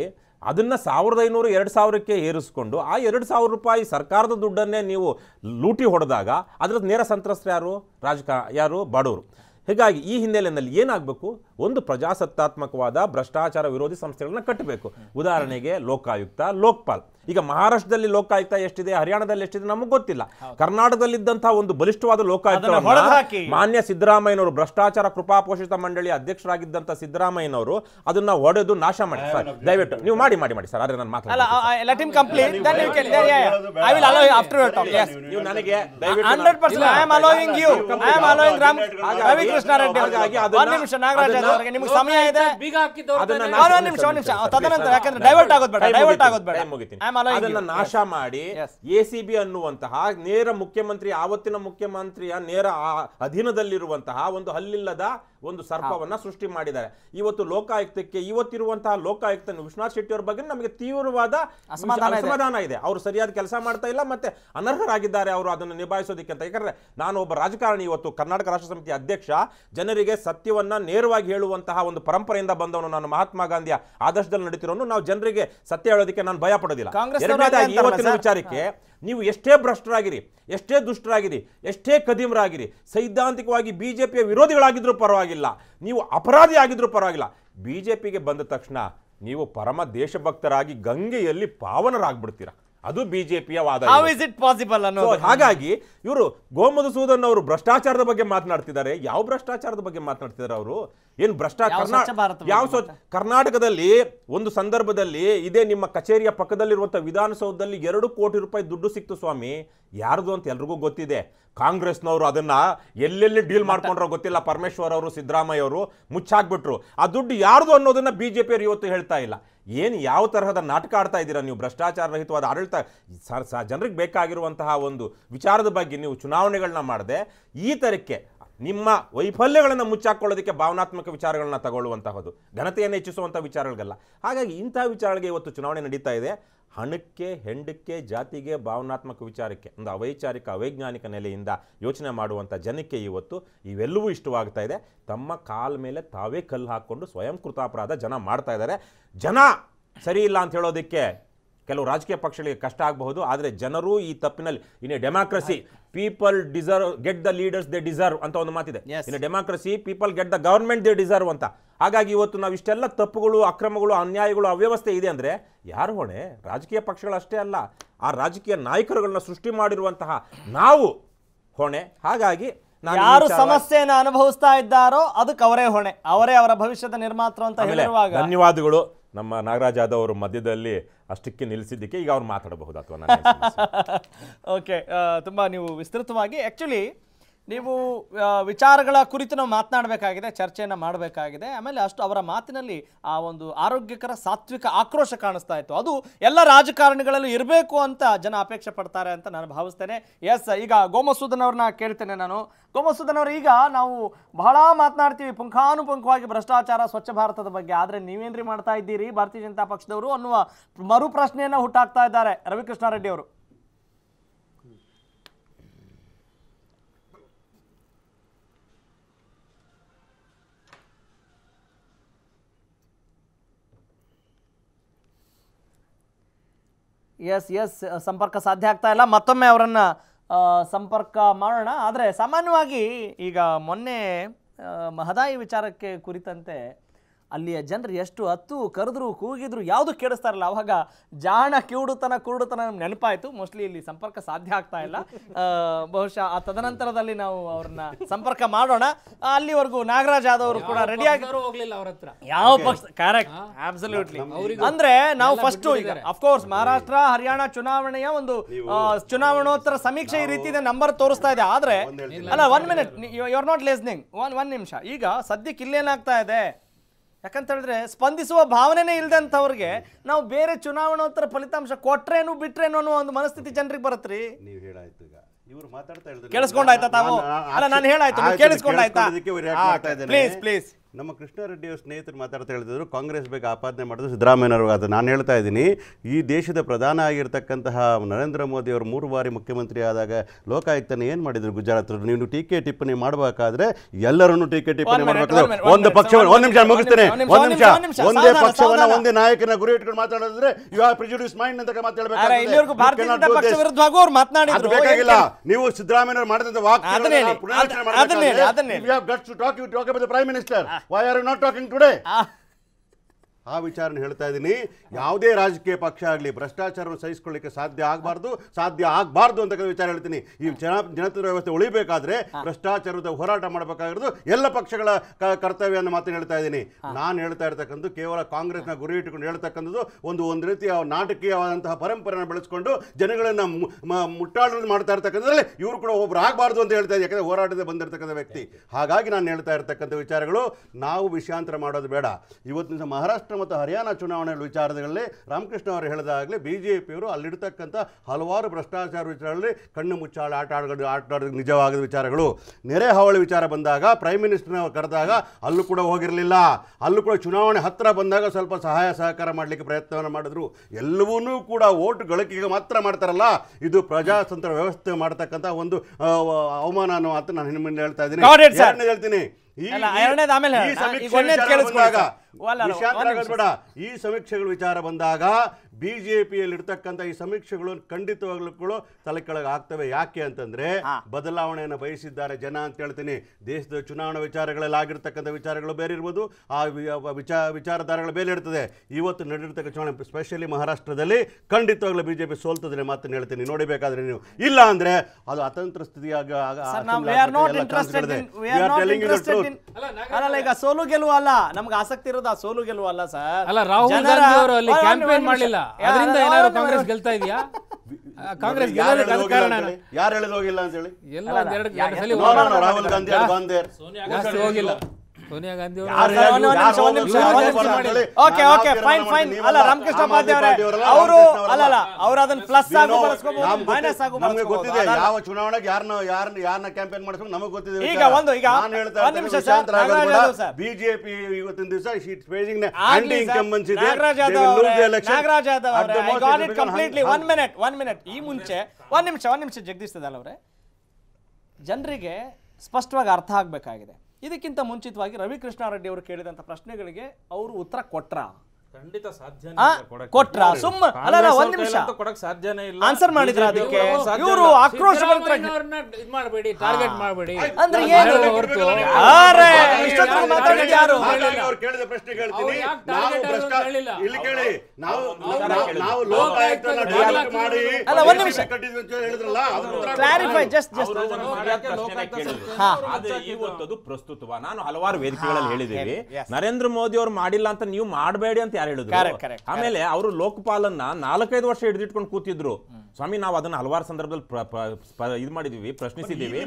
[SPEAKER 6] ಅದನ್ನು ಸಾವಿರದ ಐನೂರು ಎರಡು ಸಾವಿರಕ್ಕೆ ಏರಿಸ್ಕೊಂಡು ಆ ಎರಡು ಸಾವಿರ ರೂಪಾಯಿ ಸರ್ಕಾರದ ದುಡ್ಡನ್ನೇ ನೀವು ಲೂಟಿ ಹೊಡೆದಾಗ ಅದರ ನೇರ ಸಂತ್ರಸ್ತರು ಯಾರು ರಾಜಕ ಯಾರು ಬಡವರು ಹೀಗಾಗಿ ಈ ಹಿನ್ನೆಲೆಯಲ್ಲಿ ಏನಾಗಬೇಕು ಒಂದು ಪ್ರಜಾಸತ್ತಾತ್ಮಕವಾದ ಭ್ರಷ್ಟಾಚಾರ ವಿರೋಧಿ ಸಂಸ್ಥೆಗಳನ್ನ ಕಟ್ಟಬೇಕು ಉದಾಹರಣೆಗೆ ಲೋಕಾಯುಕ್ತ ಲೋಕ್ಪಾಲ್ ಈಗ ಮಹಾರಾಷ್ಟ್ರದಲ್ಲಿ ಲೋಕಾಯುಕ್ತ ಎಷ್ಟಿದೆ ಹರಿಯಾಣದಲ್ಲಿ ಎಷ್ಟಿದೆ ನಮಗೆ ಗೊತ್ತಿಲ್ಲ ಕರ್ನಾಟಕದಲ್ಲಿದ್ದಂತಹ ಒಂದು ಬಲಿಷ್ಠವಾದ ಲೋಕಾಯುಕ್ತ ಮಾನ್ಯ ಸಿದ್ದರಾಮಯ್ಯನವರು ಭ್ರಷ್ಟಾಚಾರ ಕೃಪಾಪೋಷಿತ ಮಂಡಳಿ ಸಿದ್ದರಾಮಯ್ಯ ಸಿದ್ದರಾಮಯ್ಯನವರು ಅದನ್ನ ಒಡೆದು ನಾಶ ಮಾಡಿ ಸರ್ ದಯವಿಟ್ಟು ನೀವು ಮಾಡಿ ಮಾಡಿ ಮಾಡಿ ಸರ್ ಆದ್ರೆ ನಾನು
[SPEAKER 1] ಮಾತಾಡ್ತೀನಿ
[SPEAKER 6] ಅದನ್ನ ನಾಶ ಮಾಡಿ ಎ ಸಿ ಬಿ ಅನ್ನುವಂತಹ ನೇರ ಮುಖ್ಯಮಂತ್ರಿ ಆವತ್ತಿನ ಮುಖ್ಯಮಂತ್ರಿಯ ನೇರ ಅಧೀನದಲ್ಲಿರುವಂತಹ ಒಂದು ಹಲ್ಲಿಲ್ಲದ ಒಂದು ಸರ್ಪವನ್ನ ಸೃಷ್ಟಿ ಮಾಡಿದ್ದಾರೆ ಇವತ್ತು ಲೋಕಾಯುಕ್ತಕ್ಕೆ ಇವತ್ತಿರುವಂತಹ ಲೋಕಾಯುಕ್ತ ವಿಶ್ವನಾಥ್ ಶೆಟ್ಟಿ ಅವರ ಬಗ್ಗೆ ನಮಗೆ ತೀವ್ರವಾದ ಅಸಮಾಧಾನ ಇದೆ ಅವರು ಸರಿಯಾದ ಕೆಲಸ ಮಾಡ್ತಾ ಇಲ್ಲ ಮತ್ತೆ ಅನರ್ಹರಾಗಿದ್ದಾರೆ ಅವರು ಅದನ್ನು ನಿಭಾಯಿಸೋದಕ್ಕೆ ಅಂತ ಯಾಕಂದ್ರೆ ನಾನು ಒಬ್ಬ ರಾಜಕಾರಣಿ ಇವತ್ತು ಕರ್ನಾಟಕ ರಾಷ್ಟ್ರ ಸಮಿತಿ ಅಧ್ಯಕ್ಷ ಜನರಿಗೆ ಸತ್ಯವನ್ನ ನೇರವಾಗಿ ಹೇಳುವಂತಹ ಒಂದು ಪರಂಪರೆಯಿಂದ ಬಂದವನು ನಾನು ಮಹಾತ್ಮ ಗಾಂಧಿಯ ಆದರ್ಶದಲ್ಲಿ ನಡೀತಿರೋನು ನಾವು ಜನರಿಗೆ ಸತ್ಯ ಹೇಳೋದಕ್ಕೆ ನಾನು ಭಯ ಪಡೋದಿಲ್ಲ ಕಾಂಗ್ರೆಸ್ ವಿಚಾರಕ್ಕೆ ನೀವು ಎಷ್ಟೇ ಭ್ರಷ್ಟರಾಗಿರಿ ಎಷ್ಟೇ ದುಷ್ಟರಾಗಿರಿ ಎಷ್ಟೇ ಕದಿಮರಾಗಿರಿ ಸೈದ್ಧಾಂತಿಕವಾಗಿ ಬಿ ಜೆ ಪಿಯ ವಿರೋಧಿಗಳಾಗಿದ್ರೂ ಪರವಾಗಿಲ್ಲ ನೀವು ಅಪರಾಧಿ ಆಗಿದ್ರೂ ಪರವಾಗಿಲ್ಲ ಬಿ ಜೆ ಪಿಗೆ ಬಂದ ತಕ್ಷಣ ನೀವು ಪರಮ ದೇಶಭಕ್ತರಾಗಿ ಗಂಗೆಯಲ್ಲಿ ಪಾವನರಾಗ್ಬಿಡ್ತೀರಾ ಅದು ಬಿಜೆಪಿಯ ವಾದ
[SPEAKER 1] ಇಟ್ ಪಾಸಿಬಲ್ ಅನ್ನೋ ಹಾಗಾಗಿ
[SPEAKER 6] ಇವರು ಗೋಮಧುಸೂದನ್ ಅವರು ಭ್ರಷ್ಟಾಚಾರದ ಬಗ್ಗೆ ಮಾತನಾಡ್ತಿದ್ದಾರೆ ಯಾವ ಭ್ರಷ್ಟಾಚಾರದ ಬಗ್ಗೆ ಮಾತನಾಡ್ತಿದ್ದಾರೆ ಅವರು ಏನು ಭ್ರಷ್ಟಾಚಾರ ಯಾವ ಸ್ವಚ್ಛ ಕರ್ನಾಟಕದಲ್ಲಿ ಒಂದು ಸಂದರ್ಭದಲ್ಲಿ ಇದೇ ನಿಮ್ಮ ಕಚೇರಿಯ ಪಕ್ಕದಲ್ಲಿರುವಂಥ ವಿಧಾನಸೌಧದಲ್ಲಿ ಎರಡು ಕೋಟಿ ರೂಪಾಯಿ ದುಡ್ಡು ಸಿಕ್ತು ಸ್ವಾಮಿ ಯಾರ್ದು ಅಂತ ಎಲ್ರಿಗೂ ಗೊತ್ತಿದೆ ಕಾಂಗ್ರೆಸ್ನವರು ಅದನ್ನ ಎಲ್ಲೆಲ್ಲಿ ಡೀಲ್ ಮಾಡ್ಕೊಂಡ್ರೋ ಗೊತ್ತಿಲ್ಲ ಪರಮೇಶ್ವರ್ ಅವರು ಸಿದ್ದರಾಮಯ್ಯ ಅವರು ಮುಚ್ಚಾಕ್ಬಿಟ್ರು ಆ ದುಡ್ಡು ಯಾರ್ದು ಅನ್ನೋದನ್ನ ಬಿಜೆಪಿಯವರು ಇವತ್ತು ಹೇಳ್ತಾ ಇಲ್ಲ ಏನು ಯಾವ ತರಹದ ನಾಟಕ ಆಡ್ತಾ ಇದ್ದೀರಾ ನೀವು ಭ್ರಷ್ಟಾಚಾರ ರಹಿತವಾದ ಆಡಳಿತ ಜನರಿಗೆ ಬೇಕಾಗಿರುವಂತಹ ಒಂದು ವಿಚಾರದ ಬಗ್ಗೆ ನೀವು ಚುನಾವಣೆಗಳನ್ನ ಮಾಡದೆ ಈ ಥರಕ್ಕೆ ನಿಮ್ಮ ವೈಫಲ್ಯಗಳನ್ನು ಮುಚ್ಚಾಕೊಳ್ಳೋದಕ್ಕೆ ಭಾವನಾತ್ಮಕ ವಿಚಾರಗಳನ್ನ ತಗೊಳ್ಳುವಂತಹದ್ದು ಘನತೆಯನ್ನು ಹೆಚ್ಚಿಸುವಂಥ ವಿಚಾರಗಳಿಗಲ್ಲ ಹಾಗಾಗಿ ಇಂತಹ ವಿಚಾರಗಳಿಗೆ ಇವತ್ತು ಚುನಾವಣೆ ನಡೀತಾ ಇದೆ ಹಣಕ್ಕೆ ಹೆಂಡಕ್ಕೆ ಜಾತಿಗೆ ಭಾವನಾತ್ಮಕ ವಿಚಾರಕ್ಕೆ ಒಂದು ಅವೈಚಾರಿಕ ಅವೈಜ್ಞಾನಿಕ ನೆಲೆಯಿಂದ ಯೋಚನೆ ಮಾಡುವಂಥ ಜನಕ್ಕೆ ಇವತ್ತು ಇವೆಲ್ಲವೂ ಇಷ್ಟವಾಗ್ತಾ ಇದೆ ತಮ್ಮ ಕಾಲ ಮೇಲೆ ತಾವೇ ಕಲ್ಲು ಹಾಕ್ಕೊಂಡು ಸ್ವಯಂ ಕೃತಾಪರಾಧ ಜನ ಮಾಡ್ತಾ ಇದ್ದಾರೆ ಜನ ಸರಿ ಇಲ್ಲ ಅಂತ ಹೇಳೋದಕ್ಕೆ ಕೆಲವು ರಾಜಕೀಯ ಪಕ್ಷಗಳಿಗೆ ಕಷ್ಟ ಆಗಬಹುದು ಆದರೆ ಜನರು ಈ ತಪ್ಪಿನಲ್ಲಿ ಇನ್ನೇ democracy people deserve get the leaders they deserve ಅಂತ ಒಂದು ಮಾತಿದೆ ಇನ್ನು democracy people get the government they deserve ಅಂತ ಹಾಗಾಗಿ ಇವತ್ತು ನಾವು ಇಷ್ಟೆಲ್ಲ ತಪ್ಪುಗಳು ಅಕ್ರಮಗಳು ಅನ್ಯಾಯಗಳು ಅವ್ಯವಸ್ಥೆ ಇದೆ ಅಂದರೆ ಯಾರು ಹೊಣೆ ರಾಜಕೀಯ ಪಕ್ಷಗಳಷ್ಟೇ ಅಲ್ಲ ಆ ರಾಜಕೀಯ ನಾಯಕರುಗಳನ್ನ ಸೃಷ್ಟಿ ಮಾಡಿರುವಂತಹ ನಾವು ಹೊಣೆ ಹಾಗಾಗಿ ಯಾರು
[SPEAKER 1] ಸಮಸ್ಯೆಯನ್ನು ಅನುಭವಿಸ್ತಾ ಇದ್ದಾರೋ ಅದಕ್ಕೆ ಅವರೇ ಹೊಣೆ ಅವರೇ ಅವರ ಭವಿಷ್ಯದ ನಿರ್ಮಾತೃ ಅಂತ ಹೇಳುವಾಗ
[SPEAKER 6] ಧನ್ಯವಾದಗಳು ನಮ್ಮ ನಾಗರಾಜ್ ಯಾದವ್ ಅವರು ಮಧ್ಯದಲ್ಲಿ ಅಷ್ಟಕ್ಕೆ ನಿಲ್ಲಿಸಿದ್ದಕ್ಕೆ ಈಗ ಅವ್ರು ಮಾತಾಡಬಹುದು ಅಥವಾ
[SPEAKER 1] ಓಕೆ ತುಂಬ ನೀವು ವಿಸ್ತೃತವಾಗಿ ಆ್ಯಕ್ಚುಲಿ ನೀವು ವಿಚಾರಗಳ ಕುರಿತು ನಾವು ಮಾತನಾಡಬೇಕಾಗಿದೆ ಚರ್ಚೆಯನ್ನು ಮಾಡಬೇಕಾಗಿದೆ ಆಮೇಲೆ ಅಷ್ಟು ಅವರ ಮಾತಿನಲ್ಲಿ ಆ ಒಂದು ಆರೋಗ್ಯಕರ ಸಾತ್ವಿಕ ಆಕ್ರೋಶ ಕಾಣಿಸ್ತಾ ಇತ್ತು ಅದು ಎಲ್ಲ ರಾಜಕಾರಣಿಗಳಲ್ಲೂ ಇರಬೇಕು ಅಂತ ಜನ ಅಪೇಕ್ಷೆ ಪಡ್ತಾರೆ ಅಂತ ನಾನು ಭಾವಿಸ್ತೇನೆ ಎಸ್ ಈಗ ಗೋಮಸೂದನ್ ಅವ್ರನ್ನ ಕೇಳ್ತೇನೆ ನಾನು ಗೋಮಸೂದನ್ ಅವರು ಈಗ ನಾವು ಬಹಳ ಮಾತನಾಡ್ತೀವಿ ಪುಂಖಾನುಪುಂಖವಾಗಿ ಭ್ರಷ್ಟಾಚಾರ ಸ್ವಚ್ಛ ಭಾರತದ ಬಗ್ಗೆ ಆದರೆ ನೀವೇನ್ರಿ ಮಾಡ್ತಾ ಇದ್ದೀರಿ ಭಾರತೀಯ ಜನತಾ ಪಕ್ಷದವರು ಅನ್ನುವ ಮರು ಪ್ರಶ್ನೆಯನ್ನು ಹುಟ್ಟಾಕ್ತಾ ಇದ್ದಾರೆ ರವಿಕೃಷ್ಣಾರೆಡ್ಡಿ ಅವರು ಎಸ್ ಎಸ್ ಸಂಪರ್ಕ ಸಾಧ್ಯ ಆಗ್ತಾ ಇಲ್ಲ ಮತ್ತೊಮ್ಮೆ ಅವರನ್ನು ಸಂಪರ್ಕ ಮಾಡೋಣ ಆದರೆ ಸಾಮಾನ್ಯವಾಗಿ ಈಗ ಮೊನ್ನೆ ಮಹದಾಯಿ ವಿಚಾರಕ್ಕೆ ಕುರಿತಂತೆ ಅಲ್ಲಿಯ ಜನರು ಎಷ್ಟು ಹತ್ತು ಕರೆದ್ರು ಕೂಗಿದ್ರು ಯಾವುದು ಕೇಳಿಸ್ತಾರಲ್ಲ ಅವಾಗ ಜಾಣ ಕಿವುಡುತನ ಕುರುಡುತನ ನಮ್ಗೆ ನೆನಪಾಯಿತು ಮೋಸ್ಟ್ಲಿ ಇಲ್ಲಿ ಸಂಪರ್ಕ ಸಾಧ್ಯ ಆಗ್ತಾ ಇಲ್ಲ ಬಹುಶಃ ಆ ತದನಂತರದಲ್ಲಿ ನಾವು ಅವ್ರನ್ನ ಸಂಪರ್ಕ ಮಾಡೋಣ ಅಲ್ಲಿವರೆಗೂ ನಾಗರಾಜ್ ಯಾದವ್ ಕೂಡ ರೆಡಿ ಆಗಿದ್ರು ಯಾವ ಪಕ್ಷ ಕರೆಕ್ಟ್ ಅಂದ್ರೆ ನಾವು ಫಸ್ಟ್ ಈಗ ಅಫ್ಕೋರ್ಸ್ ಮಹಾರಾಷ್ಟ್ರ ಹರಿಯಾಣ ಚುನಾವಣೆಯ ಒಂದು ಚುನಾವಣೋತ್ತರ ಸಮೀಕ್ಷೆ ಈ ರೀತಿ ನಂಬರ್ ತೋರಿಸ್ತಾ ಇದೆ ಆದ್ರೆ ಅಲ್ಲ one minute you are not listening one one ನಿಮಿಷ ಈಗ ಸದ್ಯಕ್ಕೆ ಇಲ್ಲೇನಾಗ್ತಾ ಇದೆ ಯಾಕಂತ ಹೇಳಿದ್ರೆ ಸ್ಪಂದಿಸುವ ಭಾವನೆನೇ ಇಲ್ದಂಥವ್ರಿಗೆ ನಾವು ಬೇರೆ ಚುನಾವಣೋತ್ತರ ಫಲಿತಾಂಶ ಕೊಟ್ರೇನು ಬಿಟ್ರೇನು ಅನ್ನೋ ಒಂದು ಮನಸ್ಥಿತಿ ಜನರಿಗೆ ಬರತ್ರಿ ನೀವು ಹೇಳಾಯ್ತು
[SPEAKER 3] ಈಗ ಮಾತಾಡ್ತಾ ತಾವು ಅಲ್ಲ ನಾನು ಹೇಳಾಯ್ತು ಕೇಳಿಸ್ಕೊಂಡಾಯ್ತಾ ಪ್ಲೀಸ್ ಪ್ಲೀಸ್ ನಮ್ಮ ಕೃಷ್ಣಾರೆಡ್ಡಿಯವ್ರ ಸ್ನೇಹಿತರು ಮಾತಾಡ್ತಾ ಹೇಳಿದ್ರು ಕಾಂಗ್ರೆಸ್ ಬಗ್ಗೆ ಆಪಾದನೆ ಮಾಡಿದ್ರು ಸಿದ್ದರಾಮಯ್ಯವ್ರಿಗೆ ಅದು ನಾನು ಹೇಳ್ತಾ ಇದ್ದೀನಿ ಈ ದೇಶದ ಪ್ರಧಾನ ಆಗಿರ್ತಕ್ಕಂತಹ ನರೇಂದ್ರ ಮೋದಿ ಅವರು ಮೂರು ಬಾರಿ ಮುಖ್ಯಮಂತ್ರಿ ಆದಾಗ ಲೋಕಾಯುಕ್ತನ ಏನು ಮಾಡಿದ್ರು ಗುಜರಾತ್ ನೀವು ಟೀಕೆ ಟಿಪ್ಪಣಿ ಮಾಡಬೇಕಾದ್ರೆ ಎಲ್ಲರನ್ನು ಟೀಕೆ ಟಿಪ್ಪಣಿ ಮಾಡಬೇಕಾದ್ರೆ ಒಂದು ಪಕ್ಷ ಒಂದು ನಿಮಿಷ ಮುಗಿಸ್ತೇನೆ ಒಂದು ನಿಮಿಷ ಒಂದೇ ಪಕ್ಷವನ್ನು ಒಂದೇ ನಾಯಕನ ಗುರಿ ಇಟ್ಕೊಂಡು ಮಾತಾಡಿದ್ರೆ ಯು ಆರ್ ಮೈಂಡ್ ಅಂತ ಮಾತಾಡಬೇಕು ನೀವು ಸಿದ್ದರಾಮಯ್ಯ ಮಾಡಿದಂತ walk talk the prime minister Why are you not talking today? Ah. ಆ ವಿಚಾರನ ಹೇಳ್ತಾ ಇದ್ದೀನಿ ಯಾವುದೇ ರಾಜಕೀಯ ಪಕ್ಷ ಆಗಲಿ ಭ್ರಷ್ಟಾಚಾರವನ್ನು ಸಹಿಸಿಕೊಳ್ಳಿಕ್ಕೆ ಸಾಧ್ಯ ಆಗಬಾರ್ದು ಸಾಧ್ಯ ಆಗಬಾರ್ದು ಅಂತಕ್ಕಂಥ ವಿಚಾರ ಹೇಳ್ತೀನಿ ಈ ಜನ ಜನತಂತ್ರ ವ್ಯವಸ್ಥೆ ಉಳಿಬೇಕಾದ್ರೆ ಭ್ರಷ್ಟಾಚಾರದ ಹೋರಾಟ ಮಾಡಬೇಕಾಗಿರೋದು ಎಲ್ಲ ಪಕ್ಷಗಳ ಕರ್ತವ್ಯ ಅನ್ನೋ ಮಾತನ್ನು ಹೇಳ್ತಾ ಇದ್ದೀನಿ ನಾನು ಹೇಳ್ತಾ ಇರ್ತಕ್ಕಂಥ ಕೇವಲ ಕಾಂಗ್ರೆಸ್ನ ಗುರಿ ಇಟ್ಟುಕೊಂಡು ಹೇಳ್ತಕ್ಕಂಥದ್ದು ಒಂದು ಒಂದು ರೀತಿಯ ನಾಟಕೀಯವಾದಂತಹ ಪರಂಪರೆಯನ್ನು ಬೆಳೆಸ್ಕೊಂಡು ಜನಗಳನ್ನು ಮುಟ್ಟಾಡಲು ಮಾಡ್ತಾ ಇರ್ತಕ್ಕಂಥದ್ರಲ್ಲಿ ಇವರು ಕೂಡ ಒಬ್ಬರು ಆಗಬಾರ್ದು ಅಂತ ಹೇಳ್ತಾ ಇದ್ದೀನಿ ಯಾಕಂದರೆ ಹೋರಾಟದ ಬಂದಿರತಕ್ಕಂಥ ವ್ಯಕ್ತಿ ಹಾಗಾಗಿ ನಾನು ಹೇಳ್ತಾ ಇರ್ತಕ್ಕಂಥ ವಿಚಾರಗಳು ನಾವು ವಿಷಯಾಂತರ ಮಾಡೋದು ಬೇಡ ಇವತ್ತಿನ ಮಹಾರಾಷ್ಟ್ರ ಮಹಾರಾಷ್ಟ್ರ ಮತ್ತು ಹರಿಯಾಣ ಚುನಾವಣೆ ವಿಚಾರದಲ್ಲಿ ರಾಮಕೃಷ್ಣ ಅವರು ಹೇಳಿದಾಗಲೇ ಬಿ ಜೆ ಪಿಯವರು ಅಲ್ಲಿರ್ತಕ್ಕಂಥ ಹಲವಾರು ಭ್ರಷ್ಟಾಚಾರ ವಿಚಾರದಲ್ಲಿ ಕಣ್ಣು ಮುಚ್ಚಾಳ ಆಟ ಆಡಗಳು ಆಟ ನಿಜವಾಗದ ವಿಚಾರಗಳು ನೆರೆ ಹಾವಳಿ ವಿಚಾರ ಬಂದಾಗ ಪ್ರೈಮ್ ಮಿನಿಸ್ಟರ್ನ ಕರೆದಾಗ ಅಲ್ಲೂ ಕೂಡ ಹೋಗಿರಲಿಲ್ಲ ಅಲ್ಲೂ ಕೂಡ ಚುನಾವಣೆ ಹತ್ತಿರ ಬಂದಾಗ ಸ್ವಲ್ಪ ಸಹಾಯ ಸಹಕಾರ ಮಾಡಲಿಕ್ಕೆ ಪ್ರಯತ್ನವನ್ನು ಮಾಡಿದ್ರು ಎಲ್ಲವೂ ಕೂಡ ಓಟ್ ಗಳಿಕೆಗೆ ಮಾತ್ರ ಮಾಡ್ತಾರಲ್ಲ ಇದು ಪ್ರಜಾತಂತ್ರ ವ್ಯವಸ್ಥೆ ಮಾಡ್ತಕ್ಕಂಥ ಒಂದು ಅವಮಾನ ಅನ್ನೋ ಅಂತ ನಾನು ಹೇಳ್ತಾ ಇದ್ದೀನಿ ಹೇಳ್ತೀನಿ ಈ ಬೇಡ ಈ ಸಮೀಕ್ಷೆಗಳ ವಿಚಾರ ಬಂದಾಗ ಬಿಜೆಪಿಯಲ್ಲಿ ಇರ್ತಕ್ಕಂಥ ಈ ಸಮೀಕ್ಷೆಗಳು ಖಂಡಿತವಾಗ್ಲೂ ತಲೆ ಕೆಳಗೆ ಆಗ್ತವೆ ಯಾಕೆ ಅಂತಂದ್ರೆ ಬದಲಾವಣೆಯನ್ನು ಬಯಸಿದ್ದಾರೆ ಜನ ಅಂತ ಹೇಳ್ತೀನಿ ದೇಶದ ಚುನಾವಣಾ ವಿಚಾರಗಳಲ್ಲಿ ಆಗಿರ್ತಕ್ಕಂಥ ವಿಚಾರಗಳು ಬೇರೆ ಇರ್ಬೋದು ಆ ವಿಚಾರ ವಿಚಾರಧಾರೆಗಳು ಬೇರೆ ಇರ್ತದೆ ಇವತ್ತು ನಡೆದಿರ್ತಕ್ಕ ಚುನಾವಣೆ ಸ್ಪೆಷಲಿ ಮಹಾರಾಷ್ಟ್ರದಲ್ಲಿ ಖಂಡಿತವಾಗ್ಲೂ ಬಿಜೆಪಿ ಸೋಲ್ತದೆ ಮಾತನ್ನು ಹೇಳ್ತೀನಿ ನೋಡಬೇಕಾದ್ರೆ ನೀವು ಇಲ್ಲ ಅಂದ್ರೆ ಅದು ಅತಂತ್ರ ಸ್ಥಿತಿಯಾಗಿ
[SPEAKER 1] ಸೋಲು ಗೆಲುವು ಅಲ್ಲ ನಮ್ಗೆ ಆಸಕ್ತಿ ಇರೋದು ಸೋಲು ಗೆಲುವು ಅಲ್ಲ ಸರ್ ಅಲ್ಲ ರಾಹುಲ್ ಗಾಂಧಿ ಅವರು ಅಲ್ಲಿ
[SPEAKER 4] ಕ್ಯಾಂಪೇನ್ ಮಾಡಲಿಲ್ಲ ಅದರಿಂದ ಏನಾದ್ರು ಕಾಂಗ್ರೆಸ್ ಗೆಲ್ತಾ ಇದೆಯಾ ಕಾಂಗ್ರೆಸ್ ಯಾರು
[SPEAKER 3] ಹೇಳಿದ ಹೋಗಿಲ್ಲ ಅಂತ ಹೇಳಿ ಎಲ್ಲ ಎರಡು ಸಲ ರಾಹುಲ್ ಗಾಂಧಿ
[SPEAKER 4] ಹೋಗಿಲ್ಲ Sonia Gandhi okay okay fine fine ಅಲ್ಲ ರಾಮಕೃಷ್ಣ ಪಾಧ್ಯವರೇ ಅವರು ಅಲ್ಲ ಅಲ್ಲ
[SPEAKER 1] ಅವರು ಅದನ್ನ ಪ್ಲಸ್ ಆಗು ಬಳಸ್ಕೋಬಹುದು ಮೈನಸ್ ಆಗು ನಮಗೆ ಗೊತ್ತಿದೆ ಯಾವ
[SPEAKER 3] ಚುನಾವಣೆಗೆ ಯಾರನ್ನ ಯಾರನ್ನ ಯಾರನ್ನ ಕ್ಯಾಂಪೇನ್ ಮಾಡ್ಬೇಕು ನಮಗೆ ಗೊತ್ತಿದೆ ಈಗ ಒಂದು ಈಗ ನಾನು ಹೇಳ್ತಾ ಇದ್ದೀನಿ ನಿಮಿಷ ಸರ್ ಬಿಜೆಪಿ ಇವತ್ತಿನ ದಿವಸ ಶೀಟ್ ಫೇಸಿಂಗ್ ನ ಆಂಟಿ ಇನ್ಕಂಬೆನ್ಸ್ ಇದೆ ನಾಗರಾಜ್ ಯಾದವ್ ಅವರೇ ನಾಗರಾಜ್ ಯಾದವ್ ಅವರೇ I got it completely 1
[SPEAKER 1] minute 1 minute ಈ ಮುಂಚೆ 1 ನಿಮಿಷ 1 ನಿಮಿಷ ಜಗದೀಶ್ ಅವರೇ ಜನರಿಗೆ ಸ್ಪಷ್ಟವಾಗಿ ಅರ್ಥ ಆಗಬೇಕಾಗಿದೆ ಇದಕ್ಕಿಂತ ಮುಂಚಿತವಾಗಿ ರವಿಕೃಷ್ಣಾರೆಡ್ಡಿ ಅವರು ಕೇಳಿದಂಥ ಪ್ರಶ್ನೆಗಳಿಗೆ ಅವರು ಉತ್ತರ ಕೊಟ್ರಾ ಖಂಡಿತ ಸುಮ್ಮ ಅಲ್ಲ ಒಂದ್ ನಿಮಿಷ
[SPEAKER 5] ಆನ್ಸರ್ ಅದಕ್ಕೆ
[SPEAKER 6] ಪ್ರಸ್ತುತವ ನಾನು ಹಲವಾರು ವೇದಿಕೆಗಳಲ್ಲಿ ಹೇಳಿದ್ದೀವಿ ನರೇಂದ್ರ ಮೋದಿ ಅವ್ರು ಮಾಡಿಲ್ಲ ಅಂತ ನೀವು ಮಾಡಬೇಡಿ ಅಂತ ಯಾರು ಹೇಳಿದ್ರು ಆಮೇಲೆ ಅವರು ಲೋಕಪಾಲನ್ನ ನಾಲ್ಕೈದು ವರ್ಷ ಹಿಡಿದಿಟ್ಕೊಂಡು ಕೂತಿದ್ರು ಸ್ವಾಮಿ ನಾವು ಅದನ್ನ ಹಲವಾರು ಸಂದರ್ಭದಲ್ಲಿ ಇದು ಮಾಡಿದೀವಿ ಪ್ರಶ್ನಿಸಿದೀವಿ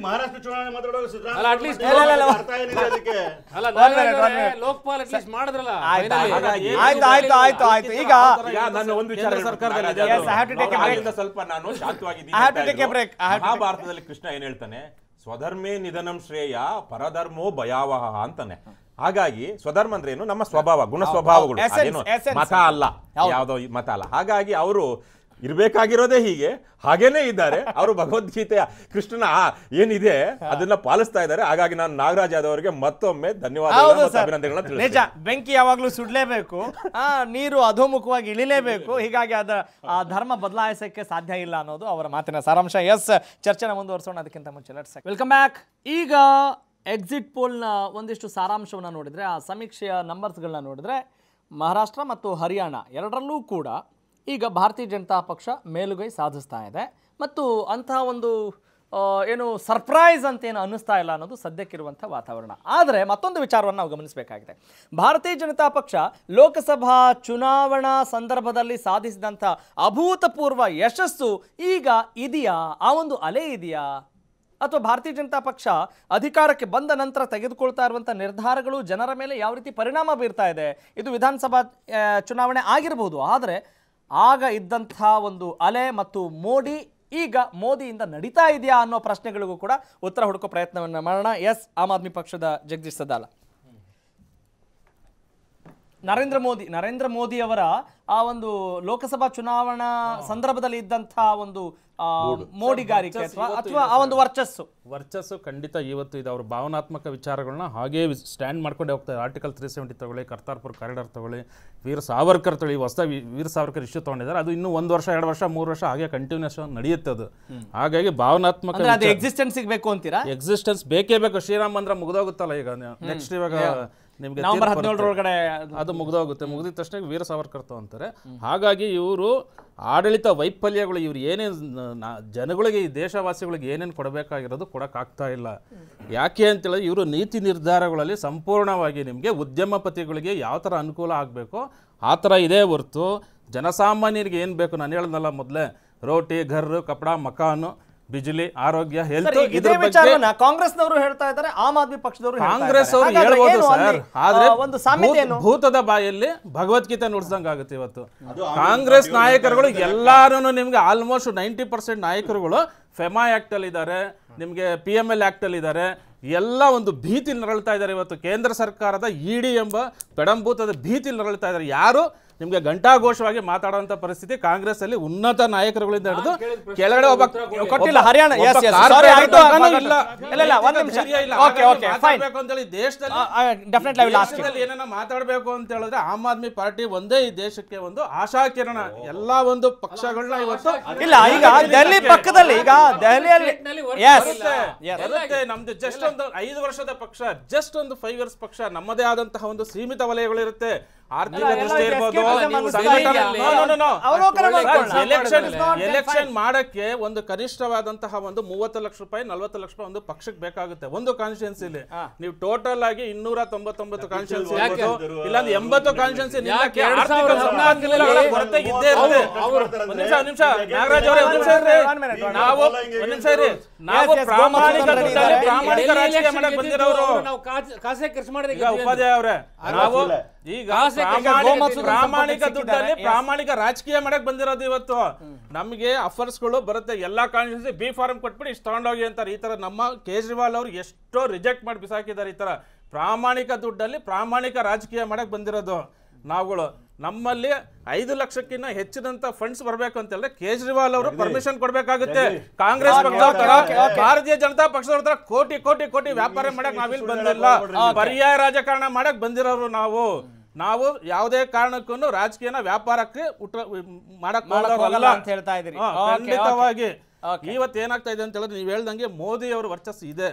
[SPEAKER 6] ಈಗ ಸರ್ಕಾರದಲ್ಲಿ ಸ್ವಲ್ಪ ನಾನು ಕೃಷ್ಣ ಏನ್ ಹೇಳ್ತಾನೆ ಸ್ವಧರ್ಮೇ ನಿಧನಂ ಶ್ರೇಯ ಪರಧರ್ಮೋ ಭಯಾವಹ ಅಂತಾನೆ ಹಾಗಾಗಿ ಸ್ವಧರ್ಮ ಅಂದ್ರೆ ಏನು ನಮ್ಮ ಸ್ವಭಾವ ಗುಣ ಸ್ವಭಾವಗಳು ಮತ ಅಲ್ಲ ಯಾವುದೋ ಮತ ಅಲ್ಲ ಹಾಗಾಗಿ ಅವರು ಇರಬೇಕಾಗಿರೋದೇ ಹೀಗೆ ಹಾಗೇನೆ ಇದ್ದಾರೆ ಅವರು ಭಗವದ್ಗೀತೆಯ ಕೃಷ್ಣನ ಏನಿದೆ ಅದನ್ನ ಪಾಲಿಸ್ತಾ ಇದ್ದಾರೆ ಹಾಗಾಗಿ ನಾನು ನಾಗರಾಜ್ ಯಾದವ್ ಅವರಿಗೆ ಮತ್ತೊಮ್ಮೆ ಧನ್ಯವಾದ ನಿಜ
[SPEAKER 1] ಬೆಂಕಿ ಯಾವಾಗ್ಲೂ ಸುಡ್ಲೇಬೇಕು ಆ ನೀರು ಅಧೋಮುಖವಾಗಿ ಇಳಿಲೇಬೇಕು ಹೀಗಾಗಿ ಅದ ಆ ಧರ್ಮ ಬದಲಾಯಿಸಕ್ಕೆ ಸಾಧ್ಯ ಇಲ್ಲ ಅನ್ನೋದು ಅವರ ಮಾತಿನ ಸಾರಾಂಶ ಎಸ್ ಚರ್ಚೆನ ಮುಂದುವರ್ಸೋಣ ಅದಕ್ಕಿಂತ ಮುಂಚೆ ವೆಲ್ಕಮ್ ಬ್ಯಾಕ್ ಈಗ ಎಕ್ಸಿಟ್ ಪೋಲ್ನ ಒಂದಿಷ್ಟು ಸಾರಾಂಶವನ್ನು ನೋಡಿದರೆ ಆ ಸಮೀಕ್ಷೆಯ ನಂಬರ್ಸ್ಗಳನ್ನ ನೋಡಿದರೆ ಮಹಾರಾಷ್ಟ್ರ ಮತ್ತು ಹರಿಯಾಣ ಎರಡರಲ್ಲೂ ಕೂಡ ಈಗ ಭಾರತೀಯ ಜನತಾ ಪಕ್ಷ ಮೇಲುಗೈ ಸಾಧಿಸ್ತಾ ಇದೆ ಮತ್ತು ಅಂತಹ ಒಂದು ಏನು ಸರ್ಪ್ರೈಸ್ ಅಂತ ಏನು ಅನ್ನಿಸ್ತಾ ಇಲ್ಲ ಅನ್ನೋದು ಸದ್ಯಕ್ಕಿರುವಂಥ ವಾತಾವರಣ ಆದರೆ ಮತ್ತೊಂದು ವಿಚಾರವನ್ನು ನಾವು ಗಮನಿಸಬೇಕಾಗಿದೆ ಭಾರತೀಯ ಜನತಾ ಪಕ್ಷ ಲೋಕಸಭಾ ಚುನಾವಣಾ ಸಂದರ್ಭದಲ್ಲಿ ಸಾಧಿಸಿದಂಥ ಅಭೂತಪೂರ್ವ ಯಶಸ್ಸು ಈಗ ಇದೆಯಾ ಆ ಒಂದು ಅಲೆ ಇದೆಯಾ ಅಥವಾ ಭಾರತೀಯ ಜನತಾ ಪಕ್ಷ ಅಧಿಕಾರಕ್ಕೆ ಬಂದ ನಂತರ ತೆಗೆದುಕೊಳ್ತಾ ಇರುವಂಥ ನಿರ್ಧಾರಗಳು ಜನರ ಮೇಲೆ ಯಾವ ರೀತಿ ಪರಿಣಾಮ ಬೀರ್ತಾ ಇದೆ ಇದು ವಿಧಾನಸಭಾ ಚುನಾವಣೆ ಆಗಿರಬಹುದು ಆದರೆ ಆಗ ಇದ್ದಂಥ ಒಂದು ಅಲೆ ಮತ್ತು ಮೋಡಿ ಈಗ ಮೋದಿಯಿಂದ ನಡೀತಾ ಇದೆಯಾ ಅನ್ನೋ ಪ್ರಶ್ನೆಗಳಿಗೂ ಕೂಡ ಉತ್ತರ ಹುಡುಕೋ ಪ್ರಯತ್ನವನ್ನು ಮಾಡೋಣ ಎಸ್ ಆಮ್ ಆದ್ಮಿ ಪಕ್ಷದ ಜಗದೀಶ್ ಸದಾಲ ನರೇಂದ್ರ ಮೋದಿ ನರೇಂದ್ರ ಮೋದಿ ಅವರ ಆ ಒಂದು ಲೋಕಸಭಾ ಚುನಾವಣಾ ಸಂದರ್ಭದಲ್ಲಿ ಇದ್ದಂತಹ ಒಂದು ಮೋಡಿಗಾರಿಕೆ ಅಥವಾ ಆ ಒಂದು
[SPEAKER 5] ವರ್ಚಸ್ಸು ವರ್ಚಸ್ಸು ಖಂಡಿತ ಇವತ್ತು ಇದು ಅವ್ರ ಭಾವನಾತ್ಮಕ ವಿಚಾರಗಳನ್ನ ಹಾಗೆ ಸ್ಟ್ಯಾಂಡ್ ಮಾಡ್ಕೊಂಡೆ ಹೋಗ್ತಾರೆ ಆರ್ಟಿಕಲ್ ತ್ರೀ ಸೆವೆಂಟಿ ತಗೊಳ್ಳಿ ಕರ್ತಾರ್ಪುರ್ ಕಾರಿಡಾರ್ ತಗೊಳ್ಳಿ ವೀರ ಸಾವರ್ಕರ್ ತಗೊಳ್ಳಿ ಹೊಸ ವೀರ ಸಾವರ್ಕರ್ ಇಶ್ಯೂ ತಗೊಂಡಿದ್ದಾರೆ ಅದು ಇನ್ನೂ ಒಂದು ವರ್ಷ ಎರಡು ವರ್ಷ ಮೂರು ವರ್ಷ ಹಾಗೆ ಕಂಟಿನ್ಯೂಸ್ ನಡೆಯುತ್ತೆ ಅದು ಹಾಗಾಗಿ ಭಾವನಾತ್ಮಕ ಎಕ್ಸಿಸ್ಟೆನ್ಸ್ ಬೇಕು ಅಂತೀರಾ ಎಕ್ಸಿಸ್ಟೆನ್ಸ್ ಬೇಕೇ ಬೇಕು ಶ್ರೀರಾಮ್ ಅಂದ್ರೆ ಮುಗಿದೋಗುತ್ತಲ್ಲ ಈಗ ನೆಕ್ಸ್ಟ್ ಇವಾಗ ನಿಮಗೆ ನವೆಂಬರ್ ಹದಿನೇಳರೊಳಗಡೆ ಅದು ಮುಗ್ದೋಗುತ್ತೆ ಮುಗಿದ ತಕ್ಷಣ ವೀರ ಸಾವರ್ಕರ್ ಅಂತಾರೆ ಹಾಗಾಗಿ ಇವರು ಆಡಳಿತ ವೈಫಲ್ಯಗಳು ಇವ್ರು ಏನೇನು ಜನಗಳಿಗೆ ಈ ದೇಶವಾಸಿಗಳಿಗೆ ಏನೇನು ಕೊಡಬೇಕಾಗಿರೋದು ಕೊಡೋಕ್ಕಾಗ್ತಾ ಇಲ್ಲ ಯಾಕೆ ಅಂತೇಳಿ ಇವರು ನೀತಿ ನಿರ್ಧಾರಗಳಲ್ಲಿ ಸಂಪೂರ್ಣವಾಗಿ ನಿಮಗೆ ಉದ್ಯಮಪತಿಗಳಿಗೆ ಯಾವ ಥರ ಅನುಕೂಲ ಆಗಬೇಕು ಆ ಥರ ಇದೇ ಹೊರ್ತು ಜನಸಾಮಾನ್ಯರಿಗೆ ಏನು ಬೇಕು ನಾನು ಹೇಳ್ದಲ್ಲ ಮೊದಲೇ ರೋಟಿ ಘರ್ರು ಕಪಡ ಮಕಾನು ಬಿಜಲಿ ಆರೋಗ್ಯ ಹೆಲ್ತ್ ಬಗ್ಗೆ ವಿಚಾರವನ್ನ
[SPEAKER 1] ನವರು ಹೇಳ್ತಾ ಇದ್ದಾರೆ ಆಮ್ ಆದ್ಮಿ ಪಕ್ಷದವರು ಕಾಂಗ್ರೆಸ್ ಅವರು ಹೇಳಬಹುದು ಸರ್ ಆದ್ರೆ ಒಂದು ಏನು
[SPEAKER 5] ಭೂತದ ಬಾಯಲ್ಲಿ ಭಗವದ್ಗೀತೆ ನುಡಿಸ್ದಂಗೆ ಆಗುತ್ತೆ ಇವತ್ತು
[SPEAKER 2] ಕಾಂಗ್ರೆಸ್ ನಾಯಕರುಗಳು ಎಲ್ಲಾರು
[SPEAKER 5] ನಿಮ್ಗೆ ಆಲ್ಮೋಸ್ಟ್ ನೈಂಟಿ ಪರ್ಸೆಂಟ್ ನಾಯಕರುಗಳು ಫೆಮಾ ಆಕ್ಟ್ ಅಲ್ಲಿ ಇದ್ದಾರೆ ನಿಮಗೆ ಪಿ ಎಲ್ ಆಕ್ಟ್ ಅಲ್ಲಿ ಇದ್ದಾರೆ ಎಲ್ಲ ಒಂದು ಭೀತಿ ನರಳ್ತಾ ಇದ್ದಾರೆ ಇವತ್ತು ಕೇಂದ್ರ ಸರ್ಕಾರದ ಇಡಿ e ಎಂಬ ಪೆಡಂಭೂತದ ಭೀತಿ ನರಳ್ತಾ ಇದ್ದಾರೆ ಯಾರು ನಿಮಗೆ ಘೋಷವಾಗಿ ಮಾತಾಡುವಂತ ಪರಿಸ್ಥಿತಿ ಕಾಂಗ್ರೆಸ್ ಅಲ್ಲಿ ಉನ್ನತ ನಾಯಕರುಗಳಿಂದ ಹಿಡಿದು ಕೆಳಗಡೆ ಒಬ್ಬ ಕೊಟ್ಟಿಲ್ಲ ಹರಿಯಾಣ ದೇಶದಲ್ಲಿ ಮಾತಾಡಬೇಕು ಅಂತ ಹೇಳಿದ್ರೆ ಆಮ್ ಆದ್ಮಿ ಪಾರ್ಟಿ ಒಂದೇ ಈ ದೇಶಕ್ಕೆ ಒಂದು ಆಶಾಕಿರಣ ಎಲ್ಲಾ ಒಂದು ಪಕ್ಷಗಳನ್ನ ಇವತ್ತು ಇಲ್ಲ ಈಗ ದೆಹಲಿ ಪಕ್ಕದಲ್ಲಿ ಈಗ ದೆಹಲಿಯಲ್ಲಿ ನಮ್ದು ಜಸ್ಟ್ ಒಂದು ಐದು ವರ್ಷದ ಪಕ್ಷ ಜಸ್ಟ್ ಒಂದು ಫೈವ್ ಇಯರ್ಸ್ ಪಕ್ಷ ನಮ್ಮದೇ ಆದಂತಹ ಒಂದು ಸೀಮಿತ ವಲಯಗಳಿರುತ್ತೆ ಆರ್ಥಿಕ ದೃಷ್ಟಿ ಎಲೆಕ್ಷನ್ ಮಾಡಕ್ಕೆ ಒಂದು ಕನಿಷ್ಠವಾದಂತಹ ಒಂದು ಮೂವತ್ತು ಲಕ್ಷ ರೂಪಾಯಿ ನಲ್ವತ್ತು ಲಕ್ಷ ರೂಪಾಯಿ ಒಂದು ಪಕ್ಷಕ್ಕೆ ಬೇಕಾಗುತ್ತೆ ಒಂದು ಇಲ್ಲಿ ನೀವು ಟೋಟಲ್ ಆಗಿ ಇನ್ನೂರ ತೊಂಬತ್ತೊಂಬತ್ತು ಕಾನ್ಸ್ಟಿಟ್ಯೂನ್ಸಿ ಎಂಬತ್ತು ಕಾನ್ಸ್ಟಿಟ್ಯೂನ್ಸಿ
[SPEAKER 4] ಉಪಾಧ್ಯಾಯ ಅವರೇ ನಾವು
[SPEAKER 5] ಈಗ ಪ್ರಾಮಾಣಿಕ ದುಡ್ಡಲ್ಲಿ ಪ್ರಾಮಾಣಿಕ ರಾಜಕೀಯ ಮಾಡಕ್ ಬಂದಿರೋದು ಇವತ್ತು ನಮ್ಗೆ ಅಫರ್ಸ್ಗಳು ಗಳು ಬರುತ್ತೆ ಎಲ್ಲಾ ಕಾನ್ಸ್ಟಿಟ್ಯೂನ್ಸಿ ಬಿ ಫಾರ್ಮ್ ಕೊಟ್ಬಿಟ್ಟು ಇಷ್ಟು ತಗೊಂಡೋಗಿ ಅಂತಾರೆ ಈ ತರ ನಮ್ಮ ಕೇಜ್ರಿವಾಲ್ ಅವರು ಎಷ್ಟೋ ರಿಜೆಕ್ಟ್ ಮಾಡಿ ಬಿಸಾಕಿದ್ದಾರೆ ಈ ತರ ಪ್ರಾಮಾಣಿಕ ದುಡ್ಡಲ್ಲಿ ಪ್ರಾಮಾಣಿಕ ರಾಜಕೀಯ ಮಾಡಕ್ ಬಂದಿರೋದು ನಾವುಗಳು ನಮ್ಮಲ್ಲಿ ಐದು ಲಕ್ಷಕ್ಕಿಂತ ಹೆಚ್ಚಿನಂತ ಫಂಡ್ಸ್ ಬರಬೇಕು ಅಂತ ಹೇಳಿದ್ರೆ ಕೇಜ್ರಿವಾಲ್ ಅವರು ಪರ್ಮಿಷನ್ ಕೊಡಬೇಕಾಗುತ್ತೆ ಕಾಂಗ್ರೆಸ್ ಭಾರತೀಯ ಜನತಾ ಪಕ್ಷದವ್ರ ಕೋಟಿ ಕೋಟಿ ಕೋಟಿ ವ್ಯಾಪಾರ ಮಾಡಕ್ ನಾವಿಲ್ಲಿ ಬಂದಿಲ್ಲ ಪರ್ಯಾಯ ರಾಜಕಾರಣ ಮಾಡಕ್ ಬಂದಿರೋರು ನಾವು ನಾವು ಯಾವುದೇ ಕಾರಣಕ್ಕೂ ರಾಜಕೀಯನ ವ್ಯಾಪಾರಕ್ಕೆ ಮಾಡಕ್ ಅಂತ ಹೇಳ್ತಾ ಇದ್ದೀರಿ ಖಂಡಿತವಾಗಿ ಇವತ್ತು ಏನಾಗ್ತಾ ಇದೆ ಅಂತ ಹೇಳಿದ್ರೆ ನೀವ್ ಹೇಳ್ದಂಗೆ ಮೋದಿ ಅವರ ವರ್ಚಸ್ ಇದೆ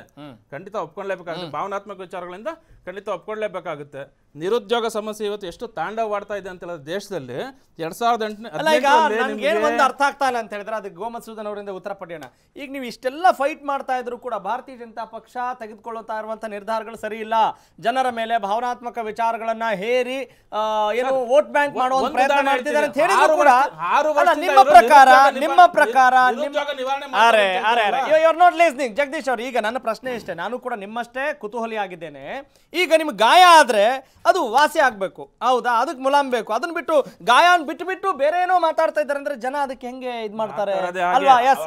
[SPEAKER 5] ಖಂಡಿತ ಒಪ್ಕೊಳ್ಲೇಬೇಕಾಗುತ್ತೆ ಭಾವನಾತ್ಮಕ ವಿಚಾರಗಳಿಂದ ಖಂಡಿತ ಒಪ್ಕೊಳ್ಲೇಬೇಕಾಗುತ್ತೆ ನಿರುದ್ಯೋಗ ಸಮಸ್ಯೆ ಇವತ್ತು ಎಷ್ಟು ಮಾಡ್ತಾ ಇದೆ ಅಂತ ಹೇಳಿದ್ರೆ ದೇಶದಲ್ಲಿ ಎರಡ್ ಸಾವಿರದ ಎಂಟನೇ ಒಂದು
[SPEAKER 1] ಅರ್ಥ ಆಗ್ತಾ ಇಲ್ಲ ಅಂತ ಹೇಳಿದ್ರೆ ಅದಕ್ಕೆ ಸೂಧನ್ ಅವರಿಂದ ಉತ್ತರ ಪಡೆಯೋಣ ಈಗ ನೀವು ಇಷ್ಟೆಲ್ಲ ಫೈಟ್ ಮಾಡ್ತಾ ಇದ್ರು ಕೂಡ ಭಾರತೀಯ ಜನತಾ ಪಕ್ಷ ತೆಗೆದುಕೊಳ್ಳುತ್ತಾ ಇರುವಂತಹ ನಿರ್ಧಾರಗಳು ಸರಿ ಇಲ್ಲ ಜನರ ಮೇಲೆ ಭಾವನಾತ್ಮಕ ವಿಚಾರಗಳನ್ನ ಹೇರಿ ಏನು ವೋಟ್ ಬ್ಯಾಂಕ್ ಮಾಡುವ ಪ್ರಯತ್ನ ಮಾಡ್ತಿದ್ದಾರೆ ಅಂತ ಹೇಳಿದ್ರು ಕೂಡ ನಿಮ್ಮ ಪ್ರಕಾರ ನಿಮ್ಮ ಪ್ರಕಾರ ಆರ್ ನಾಟ್ ಜಗದೀಶ್ ಅವ್ರ ಈಗ ನನ್ನ ಪ್ರಶ್ನೆ ಇಷ್ಟೇ ನಾನು ಕೂಡ ನಿಮ್ಮಷ್ಟೇ ಕುತೂಹಲಿ ಆಗಿದ್ದೇನೆ ಈಗ ನಿಮ್ಗೆ ಗಾಯ ಆದ್ರೆ ಅದು ವಾಸಿ ಆಗಬೇಕು ಹೌದಾ ಅದಕ್ಕೆ ಮುಲಾಮ್ ಬೇಕು ಅದನ್ನ ಬಿಟ್ಟು ಗಾಯನ್ ಬಿಟ್ಟು ಬಿಟ್ಟು ಬೇರೆ ಏನೋ ಮಾತಾಡ್ತಾ ಇದ್ದಾರೆ ಅಂದ್ರೆ ಜನ ಅದಕ್ಕೆ ಹೆಂಗೆ ಇದ್ ಮಾಡ್ತಾರೆ ಅಲ್ವಾ ಎಸ್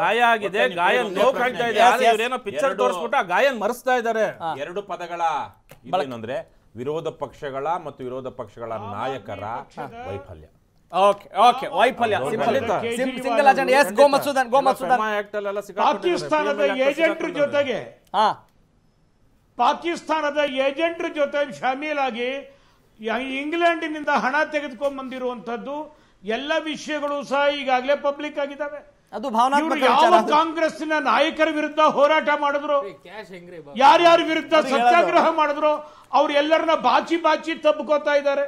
[SPEAKER 5] ಗಾಯ ಆಗಿದೆ ಗಾಯನ್ ನೋವು ಕಾಣ್ತಾ ಇದೆ ಪಿಕ್ಚರ್ ತೋರಿಸ್ಬಿಟ್ಟು
[SPEAKER 6] ಆ ಗಾಯನ್ ಮರೆಸ್ತಾ ಇದ್ದಾರೆ ಎರಡು ಪದಗಳ ಬಳಕೆ ವಿರೋಧ ಪಕ್ಷಗಳ ಮತ್ತು ವಿರೋಧ ಪಕ್ಷಗಳ ನಾಯಕರ ವೈಫಲ್ಯ ಓಕೆ ಓಕೆ ವೈಫಲ್ಯ ಸಿಂಗಲ್ ಎಸ್ ಗೋಮತ್
[SPEAKER 5] ಗೋಮತ್ಸೂದನ್ ಪಾಕಿಸ್ತಾನದ ಏಜೆಂಟ್ರ
[SPEAKER 2] ಜೊತೆಗೆ ಹಾ ಪಾಕಿಸ್ತಾನದ ಏಜೆಂಟ್ರ ಜೊತೆ ಶಾಮೀಲಾಗಿ ಇಂಗ್ಲೆಂಡಿನಿಂದ ಹಣ ತೆಗೆದುಕೊಂಡು ಬಂದಿರುವಂತದ್ದು ಎಲ್ಲ ವಿಷಯಗಳು ಸಹ ಈಗಾಗಲೇ ಪಬ್ಲಿಕ್ ಆಗಿದ್ದಾವೆ ಯಾವ ಕಾಂಗ್ರೆಸ್ನ ನಾಯಕರ ವಿರುದ್ಧ ಹೋರಾಟ ಮಾಡಿದ್ರು
[SPEAKER 4] ಯಾರ್ಯಾರ ವಿರುದ್ಧ ಸತ್ಯಾಗ್ರಹ
[SPEAKER 2] ಮಾಡಿದ್ರು ಎಲ್ಲರನ್ನ ಬಾಚಿ ಬಾಚಿ ತಬ್ಕೋತಾ ಇದ್ದಾರೆ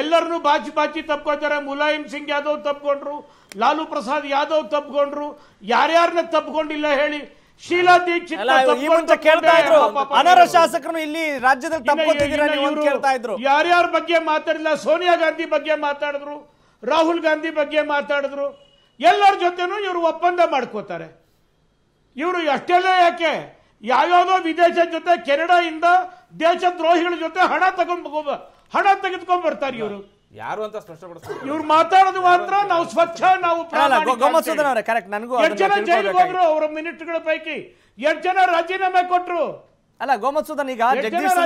[SPEAKER 2] ಎಲ್ಲರನ್ನೂ ಬಾಚಿ ಬಾಚಿ ತಬ್ಕೋತಾರೆ ಮುಲಾಯಂ ಸಿಂಗ್ ಯಾದವ್ ತಬ್ಕೊಂಡ್ರು ಲಾಲು ಪ್ರಸಾದ್ ಯಾದವ್ ತಬ್ಕೊಂಡ್ರು ಯಾರ್ಯಾರನ್ನ ತಬ್ಕೊಂಡಿಲ್ಲ ಹೇಳಿ ಶೀಲಾ ದೀಕ್ಷಿತ್ ಈ ಕೇಳ್ತಾ ಇದ್ರು ಅನರ್ಹ ಶಾಸಕರು ಇಲ್ಲಿ ರಾಜ್ಯದಲ್ಲಿ ತಪ್ಪಿದ್ದೀರಾ ಕೇಳ್ತಾ ಇದ್ರು ಯಾರ್ಯಾರ ಬಗ್ಗೆ ಮಾತಾಡಿಲ್ಲ ಸೋನಿಯಾ ಗಾಂಧಿ ಬಗ್ಗೆ ಮಾತಾಡಿದ್ರು ರಾಹುಲ್ ಗಾಂಧಿ ಬಗ್ಗೆ ಮಾತಾಡಿದ್ರು ಎಲ್ಲರ ಜೊತೆನೂ ಇವರು ಒಪ್ಪಂದ ಮಾಡ್ಕೋತಾರೆ ಇವರು ಅಷ್ಟೆಲ್ಲ ಯಾಕೆ ಯಾವ್ಯಾವುದೋ ವಿದೇಶ ಜೊತೆ ಕೆನಡಾ ದೇಶ ದೇಶದ್ರೋಹಿಗಳ ಜೊತೆ ಹಣ ತಗೊಂಡ್ ಹಣ ತೆಗೆದುಕೊಂಡ್ ಬರ್ತಾರೆ ಇವರು
[SPEAKER 5] ಯಾರು ಅಂತ ಸ್ಪಷ್ಟಪಡಿಸ್ತಾರೆ ಇವ್ರು
[SPEAKER 2] ಮಾತಾಡೋದು ಮಾತ್ರ ನಾವು ಸ್ವಚ್ಛ ನಾವು
[SPEAKER 1] ಕರೆಕ್ಟ್ ನನಗೂ ಎರಡು ಜನ ಜೈಲಿಗೆ ಹೋದ್ರು
[SPEAKER 2] ಅವರ ಮಿನಿಟ್ಗಳ ಪೈಕಿ ಎರಡು ಜನ ರಾಜೀನಾಮೆ
[SPEAKER 1] ಕೊಟ್ರು ಅಲ್ಲ ಗೋಮತ್ಸೂದನ್ ಈಗ ಜಗದೀಶ್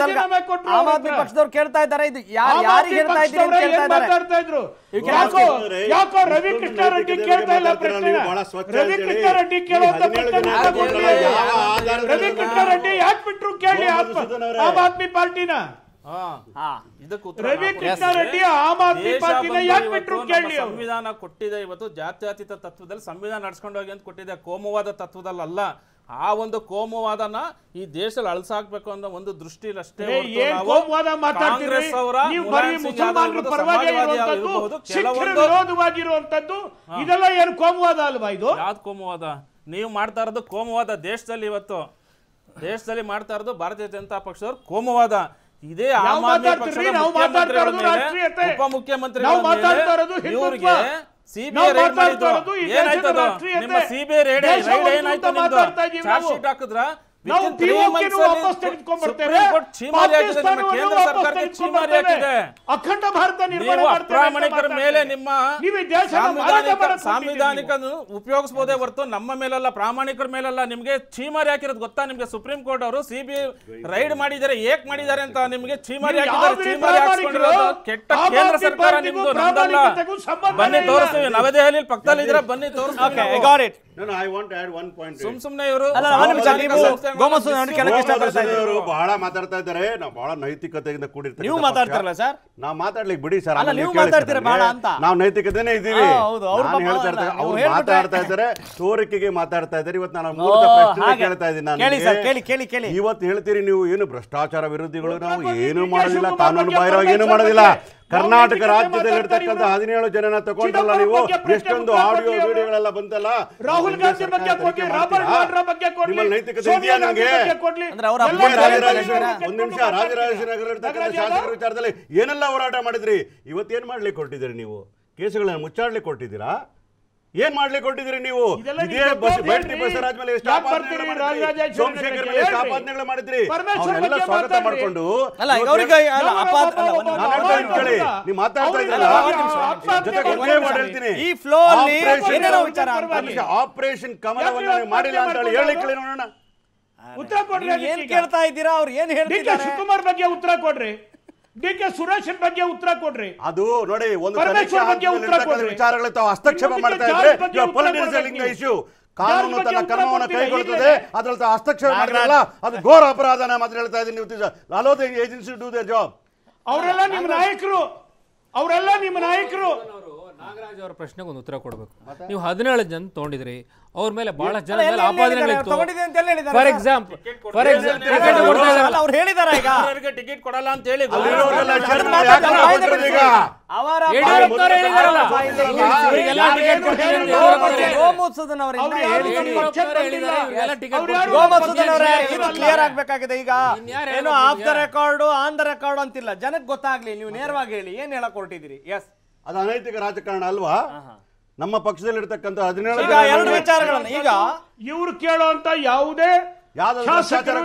[SPEAKER 1] ಆಮ್ ಆದ್ಮಿ ಪಕ್ಷದವ್ರು ಕೇಳ್ತಾ ಇದ್ದಾರೆ ಇದು ಯಾರಿಗೆ ಹೇಳ್ತಾ ಇದ್ದೀರಿ ಅಂತ ಕೇಳ್ತಾ
[SPEAKER 2] ಇದ್ರು ಯಾಕೋ ಯಾಕೋ ರವಿ ರೆಡ್ಡಿ ಕೇಳ್ತಾ ಇಲ್ಲ ಪ್ರಶ್ನೆ ರವಿ ರೆಡ್ಡಿ ಕೇಳುವಂತ ಪ್ರಶ್ನೆ ರವಿ ರೆಡ್ಡಿ ಯಾಕೆ ಬಿಟ್ರು ಕೇಳಿ ಆಮ್ ಆದ್ಮಿ ಪಾರ್ಟಿನ
[SPEAKER 5] ಸಂವಿಧಾನ ಕೊಟ್ಟಿದೆ ಇವತ್ತು ಜಾತ್ಯಾತೀತ ತತ್ವದಲ್ಲಿ ಸಂವಿಧಾನ ನಡ್ಸ್ಕೊಂಡು ಹೋಗಿ ಅಂತ ಕೊಟ್ಟಿದೆ ಕೋಮುವಾದ ತತ್ವದಲ್ಲ ಆ ಒಂದು ಕೋಮುವಾದನ ಈ ದೇಶದಲ್ಲಿ ಅಳಸಾಕ್ಬೇಕು ಅನ್ನೋ ಒಂದು ದೃಷ್ಟಿ ಅಷ್ಟೇ ಕೋಮುವಾದ ಅಲ್ವಾ ಇದು ಕೋಮುವಾದ ನೀವು ಮಾಡ್ತಾ ಇರೋದು ಕೋಮುವಾದ ದೇಶದಲ್ಲಿ ಇವತ್ತು ದೇಶದಲ್ಲಿ ಮಾಡ್ತಾ ಇರೋದು ಭಾರತೀಯ ಜನತಾ ಪಕ್ಷದವ್ರು ಕೋಮುವಾದ ಇದೇ ನಾವು ಮಾತಾಡ್ತಾ ರಾಷ್ಟ್ರೀಯತೆ ನಾವು ಮಾತಾಡ್ತಾ ಇರೋದು ಸಿಬಿಐ ಸಿಬಿಐ ರೇಡ್ ಏನಾಯ್ತು ಶೀಟ್ ಹಾಕಿದ್ರ ನಾವು ಪಿಒಕೆನು ವಾಪಸ್ ತೆಗೆದುಕೊಂಡ್ಬರ್ತೇವೆ ಪಾಕಿಸ್ತಾನ ಕೇಂದ್ರ ಸರ್ಕಾರಕ್ಕೆ
[SPEAKER 2] ಅಖಂಡ ಭಾರತ ನಿರ್ಮಾಣ ಪ್ರಾಮಾಣಿಕರ ಮೇಲೆ ನಿಮ್ಮ ಸಾಂವಿಧಾನಿಕ
[SPEAKER 5] ಉಪಯೋಗಿಸಬಹುದೇ ಹೊರತು ನಮ್ಮ ಮೇಲಲ್ಲ ಪ್ರಾಮಾಣಿಕರ ಮೇಲಲ್ಲ ನಿಮಗೆ ಚೀಮಾರಿ ಹಾಕಿರೋದು ಗೊತ್ತಾ ನಿಮಗೆ ಸುಪ್ರೀಂ ಕೋರ್ಟ್ ಅವರು ಸಿಬಿ ರೈಡ್ ಮಾಡಿದ್ದಾರೆ ಏಕ್ ಮಾಡಿದ್ದಾರೆ ಅಂತ ನಿಮಗೆ ಚೀಮಾರಿ ಹಾಕಿದ್ದಾರೆ ಚೀಮಾರಿ ಹಾಕಿಸ್ಕೊಂಡಿರೋದು ಕೆಟ್ಟ ಕೇಂದ್ರ ಸರ್ಕಾರ ನಿಮ್ದು ನಮ್ದಲ್ಲ ಬನ್ನಿ ತೋರಿಸ್ತೀವಿ ನವದೆಹಲಿಯಲ್ಲಿ ಇದ್ರೆ
[SPEAKER 3] ಬನ್ನಿ ತೋರಿಸ್ತೀವಿ ಸುಮ್ ಸುಮ್ನೆ ಇವರು ಬಹಳ ಮಾತಾಡ್ತಾ ಇದ್ದಾರೆ ನಾವು ಬಹಳ ನೈತಿಕತೆಯಿಂದ ಕೂಡಿರ್ತೀವಿ ನೀವು ಮಾತಾಡ್ತಿರಲ್ಲ ಸರ್ ನಾವು ಮಾತಾಡ್ಲಿಕ್ಕೆ ಬಿಡಿ ಸರ್ ನೀವು ಮಾತಾಡ್ತೀರಾ ಬಹಳ ಅಂತ ನಾವು ನೈತಿಕತೆನೇ ಇದ್ದೀವಿ ನಾನು ಹೇಳ್ತಾ ಇರ್ತಾರೆ ಅವ್ರು ಮಾತಾಡ್ತಾ ಇದ್ದಾರೆ ಸೋರಿಕೆಗೆ ಮಾತಾಡ್ತಾ ಇದ್ದಾರೆ ಇವತ್ತು ನಾನು ಮೂರನೇ ಪ್ರಶ್ನೆ ಕೇಳ್ತಾ ಇದ್ದೀನಿ ನಾನು ಕೇಳಿ ಸರ್ ಕೇಳಿ ಕೇಳಿ ಕೇಳಿ ಇವತ್ತು ಹೇಳ್ತೀರಿ ನೀವು ಏನು ಭ್ರಷ್ಟಾಚಾರ ವಿರೋಧಿಗಳು ನಾವು ಏನು ಮಾಡಲಿಲ್ಲ ಕಾನೂನು ಬಾಹಿರವಾಗಿ ಏನು ಮಾಡೋದಿಲ್ಲ ಕರ್ನಾಟಕ ರಾಜ್ಯದಲ್ಲಿರ್ತಕ್ಕಂಥ ಹದಿನೇಳು ಜನನ ತಗೊಂಡಲ್ಲ ನೀವು ಎಷ್ಟೊಂದು ಆಡಿಯೋ ವಿಡಿಯೋಗಳೆಲ್ಲ ಬಂತಲ್ಲ ರಾಹುಲ್ ಗಾಂಧಿ ಬಗ್ಗೆ ಕೊಡ್ಲಿ ರಾಬರ್ಟ್ ವಾಡ್ರಾ ಬಗ್ಗೆ ಕೊಡ್ಲಿ ನಿಮ್ಮ ನೈತಿಕತೆ ಇದೆಯಾ ನನಗೆ ಒಂದು ನಿಮಿಷ ರಾಜರಾಜೇಶ್ವರ ಇರ್ತಕ್ಕಂಥ ಶಾಸಕರ ವಿಚಾರದಲ್ಲಿ ಏನೆಲ್ಲ ಹೋರಾಟ ಮಾಡಿದ್ರಿ ಇವತ್ತೇನ್ ಮಾಡ್ಲಿಕ್ಕೆ ಕೊಟ್ಟಿದ್ದೀರಿ ನೀವು ಕೇಸುಗಳನ್ನ ಮುಚ್ಚಾಡ್ಲಿಕ್ಕೆ ಕೊಟ್ಟಿದ್ದೀರಾ ಏನ್ ಮಾಡ್ಲಿಕ್ಕೆ ಕೊಟ್ಟಿದ್ರಿ ನೀವು ಇದೇ ಬಸ್ ಬಸವರಾಜ್ ಮೇಲೆ ಸೋಮಶೇಖರ್ ಮಾಡಿದ್ರಿ ಸ್ವಾಗತ ಮಾಡ್ಕೊಂಡು ಕೇಳಿ ಮಾತಾಡ್ತಾ ಈ ಫ್ಲೋ ಆಪರೇಷನ್ ಕಮಲವನ್ನು ಮಾಡಿಲ್ಲ ಅಂತ ಹೇಳಿ ಹೇಳಿ ನೋಡೋಣ ಉತ್ತರ ಕೊಡ್ರಿ ಏನ್ ಕೇಳ್ತಾ
[SPEAKER 2] ಇದ್ದೀರಾ ಅವ್ರು ಏನ್ ಹೇಳ್ತಿದ್ದಾರೆ ಶಿವಕುಮಾರ್ ಬಗ್ಗೆ ಉತ್ತರ ಕೊಡ್ರಿ ಡಿ ಕೆ ಸುರೇಶನ್
[SPEAKER 3] ಬಗ್ಗೆ ಉತ್ತರ ಕೊಡ್ರಿ ಅದು ನೋಡಿ ಒಂದು ಪರಮೇಶ್ವರ್ ಬಗ್ಗೆ ಉತ್ತರ ಕೊಡ್ರಿ ವಿಚಾರಗಳು ತಾವು ಹಸ್ತಕ್ಷೇಪ ಮಾಡ್ತಾ ಇದ್ರೆ ಪೊಲಿಟಿಸಲಿಂಗ್ ಇಶ್ಯೂ ಕಾನೂನು ತನ್ನ ಕ್ರಮವನ್ನು ಕೈಗೊಳ್ಳುತ್ತದೆ ಅದರಲ್ಲಿ ತಾವು ಹಸ್ತಕ್ಷೇಪ ಮಾಡಿರಲ್ಲ ಅದು ಘೋರ ಅಪರಾಧ ನಾ ಮಾತ್ರ ಹೇಳ್ತಾ ಇದ್ದೀನಿ ನೀವು allow agency do their job ಅವರೆಲ್ಲ ನಿಮ್ಮ ನಾಯಕರು
[SPEAKER 4] ಅವರೆಲ್ಲ ನಿಮ್ಮ ನಾಯಕರು ನಾಗರಾಜ್ ಅವರ ಪ್ರಶ್ನೆಗೆ ಒಂದು ಉತ್ತರ ಕೊಡಬೇಕು ನೀವು ಹದಿನೇಳು ಜನ ತಗೊಂಡಿದ್ರಿ ಅವ್ರ ಮೇಲೆ ಬಹಳ ಜನ ಮೇಲೆ ಫಾರ್ ಎಕ್ಸಾಂಪಲ್ ಫಾರ್ ಎಕ್ಸಾಂಪಲ್ ಅವ್ರು
[SPEAKER 5] ಹೇಳಿದಾರೆ ಈಗ ಅವರಿಗೆ ಟಿಕೆಟ್ ಕೊಡಲ್ಲ ಅಂತ ಹೇಳಿ
[SPEAKER 1] ಕ್ಲಿಯರ್ ಆಗ್ಬೇಕಾಗಿದೆ ಈಗ ಏನು off the record on the record ಅಂತಿಲ್ಲ ಜನಕ್ಕೆ ಗೊತ್ತಾಗ್ಲಿ ನೀವು
[SPEAKER 3] ನೇರವಾಗಿ ಹೇಳಿ ಏನ್ ಹೇಳಕ್ ಹೊರಟಿದ್ದೀರಿ ಎಸ್ ಅದು ಅನೈತಿಕ ರಾಜಕಾರಣ ಅಲ್ವಾ ನಮ್ಮ ಪಕ್ಷದಲ್ಲಿರ್ತಕ್ಕಂಥ ಹದಿನೇಳು ಎರಡು ವಿಚಾರಗಳನ್ನು ಈಗ
[SPEAKER 2] ಇವ್ರು ಕೇಳುವಂತ ಯಾವುದೇ ಶಾಸಕರ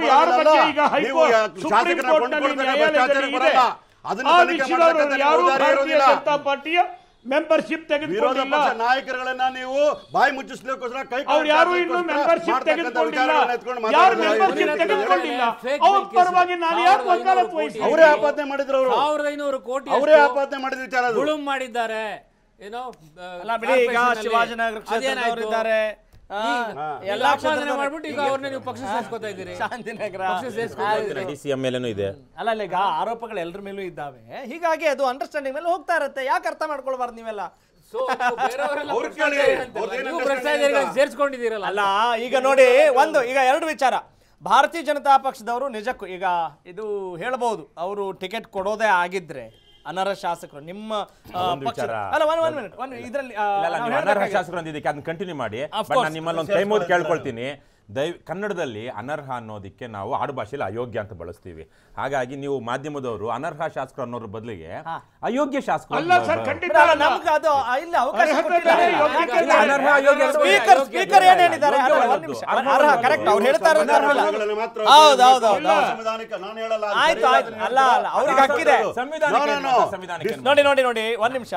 [SPEAKER 2] ಅದನ್ನ
[SPEAKER 3] ಮೆಂಬರ್ಶಿಪ್ ವಿರೋಧ ತೆಗೆದುಕೊಂಡಿಲ್ಲ ನಾಯಕರುಗಳನ್ನ ನೀವು ಬಾಯಿ ಮುಚ್ಚಿಸ್ಲಿಕ್ಕೋಸ್ಕರ ಕೈ ಅವ್ರು ಯಾರು ಇನ್ನು ಮೆಂಬರ್ಶಿಪ್ ತೆಗೆದುಕೊಂಡಿಲ್ಲ ಯಾರು ಮೆಂಬರ್ಶಿಪ್ ತೆಗೆದುಕೊಂಡಿಲ್ಲ ಅವ್ರ ಪರವಾಗಿ ನಾನು ಯಾರು ವಕಾಲತ್ ವಹಿಸಿ ಅವರೇ ಆಪಾದನೆ ಮಾಡಿದ್ರು ಅವರು
[SPEAKER 4] 1500 ಕೋಟಿ ಅವರೇ ಆಪಾದನೆ ಮಾಡಿದ ವಿಚಾರ ಅದು. ಗುಳುಂ ಮಾಡಿದ್ದಾರೆ ಏನೋ ಅಲ್ಲ ಬಿಡಿ ಈಗ ಶಿವಾಜಿನಗರ ಇದ್ದಾರೆ ಎಲ್ಲಾ ಅಪಾದನೆ ಮಾಡ್ಬಿಟ್ಟು ಈಗ ಅವ್ರನ್ನ ನೀವು ಪಕ್ಷ ಸೇರ್ಸ್ಕೊತಾ ಇದ್ದೀರಿ
[SPEAKER 1] ಶಾಂತಿನಗರ
[SPEAKER 6] ಡಿಸಿಎಂ ಮೇಲೇನೂ ಇದೆ
[SPEAKER 1] ಅಲ್ಲ ಅಲ್ಲ ಈಗ ಆರೋಪಗಳು ಎಲ್ಲರ ಮೇಲೂ ಇದ್ದಾವೆ ಹೀಗಾಗಿ ಅದು ಅಂಡರ್ಸ್ಟ್ಯಾಂಡಿಂಗ್ ಅಲ್ಲಿ ಹೋಗ್ತಾ ಇರುತ್ತೆ ಯಾಕೆ ಅರ್ಥ ಮಾಡ್ಕೊಳ್ಬಾರ್ದು ನೀವೆಲ್ಲ ಸೇರ್ಸ್ಕೊಂಡಿದ್ದೀರಲ್ಲ ಅಲ್ಲ ಈಗ ನೋಡಿ ಒಂದು ಈಗ ಎರಡು ವಿಚಾರ ಭಾರತೀಯ ಜನತಾ ಪಕ್ಷದವರು ನಿಜಕ್ಕೂ ಈಗ ಇದು ಹೇಳ್ಬೋದು ಅವರು ಟಿಕೆಟ್ ಕೊಡೋದೇ ಆಗಿದ್ರೆ ಅನರ್ಹ ಶಾಸಕರು ನಿಮ್ಮ ಇದರಲ್ಲಿ ಶಾಸಕರು ಅದನ್ನ
[SPEAKER 6] ಕಂಟಿನ್ಯೂ ಮಾಡಿ ನಿಮ್ಮಲ್ಲಿ ಒಂದು ಕೈ ಕೇಳ್ಕೊಳ್ತೀನಿ ದೈ ಕನ್ನಡದಲ್ಲಿ ಅನರ್ಹ ಅನ್ನೋದಕ್ಕೆ ನಾವು ಆಡುಭಾಷೆಯಲ್ಲಿ ಅಯೋಗ್ಯ ಅಂತ ಬಳಸ್ತೀವಿ ಹಾಗಾಗಿ ನೀವು ಮಾಧ್ಯಮದವರು ಅನರ್ಹ ಶಾಸಕರು ಅನ್ನೋದ್ರ ಬದಲಿಗೆ ಅಯೋಗ್ಯ ಶಾಸಕರು
[SPEAKER 1] ನೋಡಿ ನೋಡಿ ನೋಡಿ ನಿಮಿಷ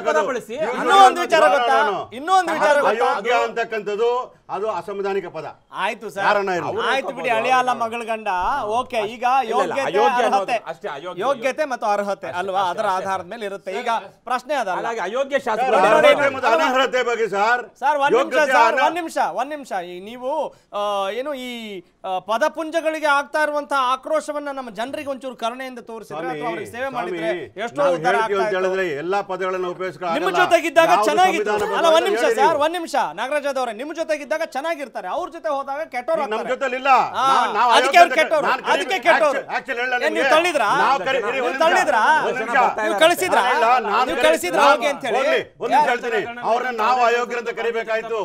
[SPEAKER 1] ವಿಚಾರ ಗೊತ್ತಾ ಇನ್ನೊಂದು ವಿಚಾರ ಅಯೋಗ್ಯ
[SPEAKER 3] ಅಂತಕ್ಕಂಥದ್ದು ಅದು
[SPEAKER 1] ಅಸಂವಿಧಾನಿಕ ಪದ ಆಯ್ತು ಸರ್ ಆಯ್ತು ಬಿಡಿ ಅಳಿಯಾಲ ಮಗಳ ಗಂಡ ಓಕೆ ಈಗ ಯೋಗ್ಯತೆ ಯೋಗ್ಯತೆ ಮತ್ತು ಅರ್ಹತೆ ಅಲ್ವಾ ಅದರ ಆಧಾರದ ಮೇಲೆ ಇರುತ್ತೆ ಈಗ ಪ್ರಶ್ನೆ ಅದಲ್ಲ ಅಯೋಗ್ಯ ಅನರ್ಹತೆ ಬಗ್ಗೆ ಸರ್ ಸರ್ ಒಂದ್ ನಿಮಿಷ ಸರ್ ಒಂದ್ ನಿಮಿಷ ಒಂದ್ ನಿಮಿಷ ನೀವು ಏನು ಈ ಪದಪುಂಜಗಳಿಗೆ ಆಗ್ತಾ ಇರುವಂತಹ ಆಕ್ರೋಶವನ್ನ ನಮ್ಮ ಜನರಿಗೆ ಒಂಚೂರು ಕರುಣೆಯಿಂದ ತೋರಿಸಿದ್ರೆ ಸೇವೆ ಮಾಡಿದ್ರೆ ಎಷ್ಟೋ ಉತ್ತರ
[SPEAKER 3] ಎಲ್ಲಾ ಪದಗಳನ್ನು ಉಪಯೋಗಿಸ್ಕೊಂಡು ನಿಮ್ಮ ಜೊತೆಗಿದ್ದಾಗ ಚೆನ್ನಾಗಿತ್ತು ಅಲ್ಲ ಒಂದ್ ನಿಮಿಷ ಸರ್
[SPEAKER 1] ಒಂದ್ ನಿಮಿಷ ನಾಗರಾಜ್ ಅವರೇ ನಿಮ್ ಜೊತೆಗಿದ್ದಾಗ ಚೆನ್ನಾಗಿರ್ತಾರೆ ಅವ್ರ ಜೊತೆ ಹೋದಾಗ ಕೆಟ್ಟವ್ರು ನಮ್ ಜೊತೆ ಇಲ್ಲ ಅದಕ್ಕೆ ಅವ್ರು ಕೆಟ್ಟವ್ರು ಅದಕ್ಕೆ ಕೆಟ್ಟವ್ರು ನೀವು ತಳ್ಳಿದ್ರ ನೀವು ತಳ್ಳಿದ್ರ ನೀವು ಕಳಿಸಿದ್ರ ನೀವು ಕಳಿಸಿದ್ರ ಹೋಗಿ ಅಂತ ಹೇಳಿ ಒಂದು ಹೇಳ್ತೀನಿ ಅವ್ರನ್ನ ನಾವು
[SPEAKER 3] ಅಯೋಗ್ಯ ಅಂತ ಕರಿಬೇಕಾಯ್ತು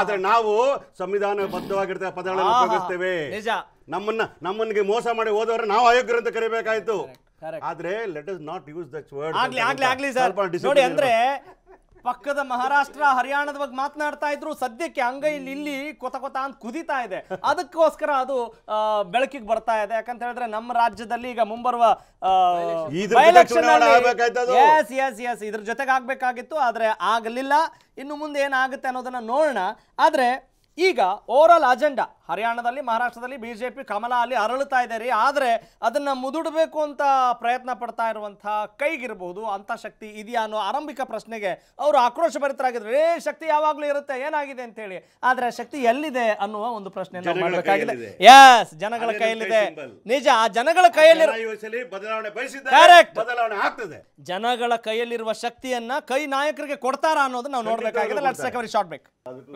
[SPEAKER 3] ಆದ್ರೆ ನಾವು ಸಂವಿಧಾನ ಬದ್ಧವಾಗಿರ್ತೇವೆ ಪದಗಳನ್ನು ಉಪಯೋಗಿಸ್ತೇವೆ ನಮ್ಮನ್ನ ನಮ್ಮನ್ಗೆ ಮೋಸ ಮಾಡಿ ಹೋದವ್ರ ನಾವು ಅಯೋಗ್ಯರು ಅಂತ ಕರಿಬೇಕಾಯ್ತು ಆದ್ರೆ let us not use that word ಆಗ್ಲಿ ಆಗ್ಲಿ ಆಗ್ಲಿ ಸರ್ ನೋಡಿ ಅಂದ್ರೆ
[SPEAKER 1] ಪಕ್ಕದ ಮಹಾರಾಷ್ಟ್ರ ಹರಿಯಾಣದ ಬಗ್ಗೆ ಮಾತನಾಡ್ತಾ ಇದ್ರು ಸದ್ಯಕ್ಕೆ ಅಂಗೈಲಿ ಇಲ್ಲಿ ಕೊತ ಕೊತ ಅಂತ ಕುದಿತಾ ಇದೆ ಅದಕ್ಕೋಸ್ಕರ ಅದು ಬೆಳಕಿಗೆ ಬರ್ತಾ ಇದೆ ಯಾಕಂತ ಹೇಳಿದ್ರೆ ನಮ್ಮ ರಾಜ್ಯದಲ್ಲಿ ಈಗ ಮುಂಬರುವ ಎಸ್ ಎಸ್ ಎಸ್ ಇದ್ರ ಜೊತೆಗೆ ಆಗ್ಬೇಕಾಗಿತ್ತು ಆದ್ರೆ ಆಗಲಿಲ್ಲ ಇನ್ನು ಮುಂದೆ ಏನಾಗುತ್ತೆ ಅನ್ನೋದನ್ನ ನೋಡೋಣ ಆದ್ರೆ ಈಗ ಓವರ್ ಆಲ್ ಅಜೆಂಡಾ ಹರಿಯಾಣದಲ್ಲಿ ಮಹಾರಾಷ್ಟ್ರದಲ್ಲಿ ಬಿ ಜೆ ಪಿ ಕಮಲ ಅಲ್ಲಿ ಅರಳುತ್ತಾ ಇದೆ ರೀ ಆದರೆ ಅದನ್ನು ಮುದುಡಬೇಕು ಅಂತ ಪ್ರಯತ್ನ ಪಡ್ತಾ ಇರುವಂಥ ಕೈಗಿರ್ಬೋದು ಅಂಥ ಶಕ್ತಿ ಇದೆಯಾ ಅನ್ನೋ ಆರಂಭಿಕ ಪ್ರಶ್ನೆಗೆ ಅವರು ಆಕ್ರೋಶ ಭರಿತರಾಗಿದ್ರು ಏ ಶಕ್ತಿ ಯಾವಾಗಲೂ ಇರುತ್ತೆ ಏನಾಗಿದೆ ಅಂತೇಳಿ ಆದರೆ ಶಕ್ತಿ ಎಲ್ಲಿದೆ ಅನ್ನುವ ಒಂದು ಪ್ರಶ್ನೆ ಮಾಡಬೇಕಾಗಿದೆ ಎಸ್ ಜನಗಳ ಕೈಯಲ್ಲಿದೆ ನಿಜ ಆ ಜನಗಳ ಕೈಯಲ್ಲಿ ಜನಗಳ ಕೈಯಲ್ಲಿರುವ ಶಕ್ತಿಯನ್ನ ಕೈ ನಾಯಕರಿಗೆ ಕೊಡ್ತಾರಾ ಅನ್ನೋದನ್ನ ನಾವು ನೋಡಬೇಕಾಗಿದೆ let's short break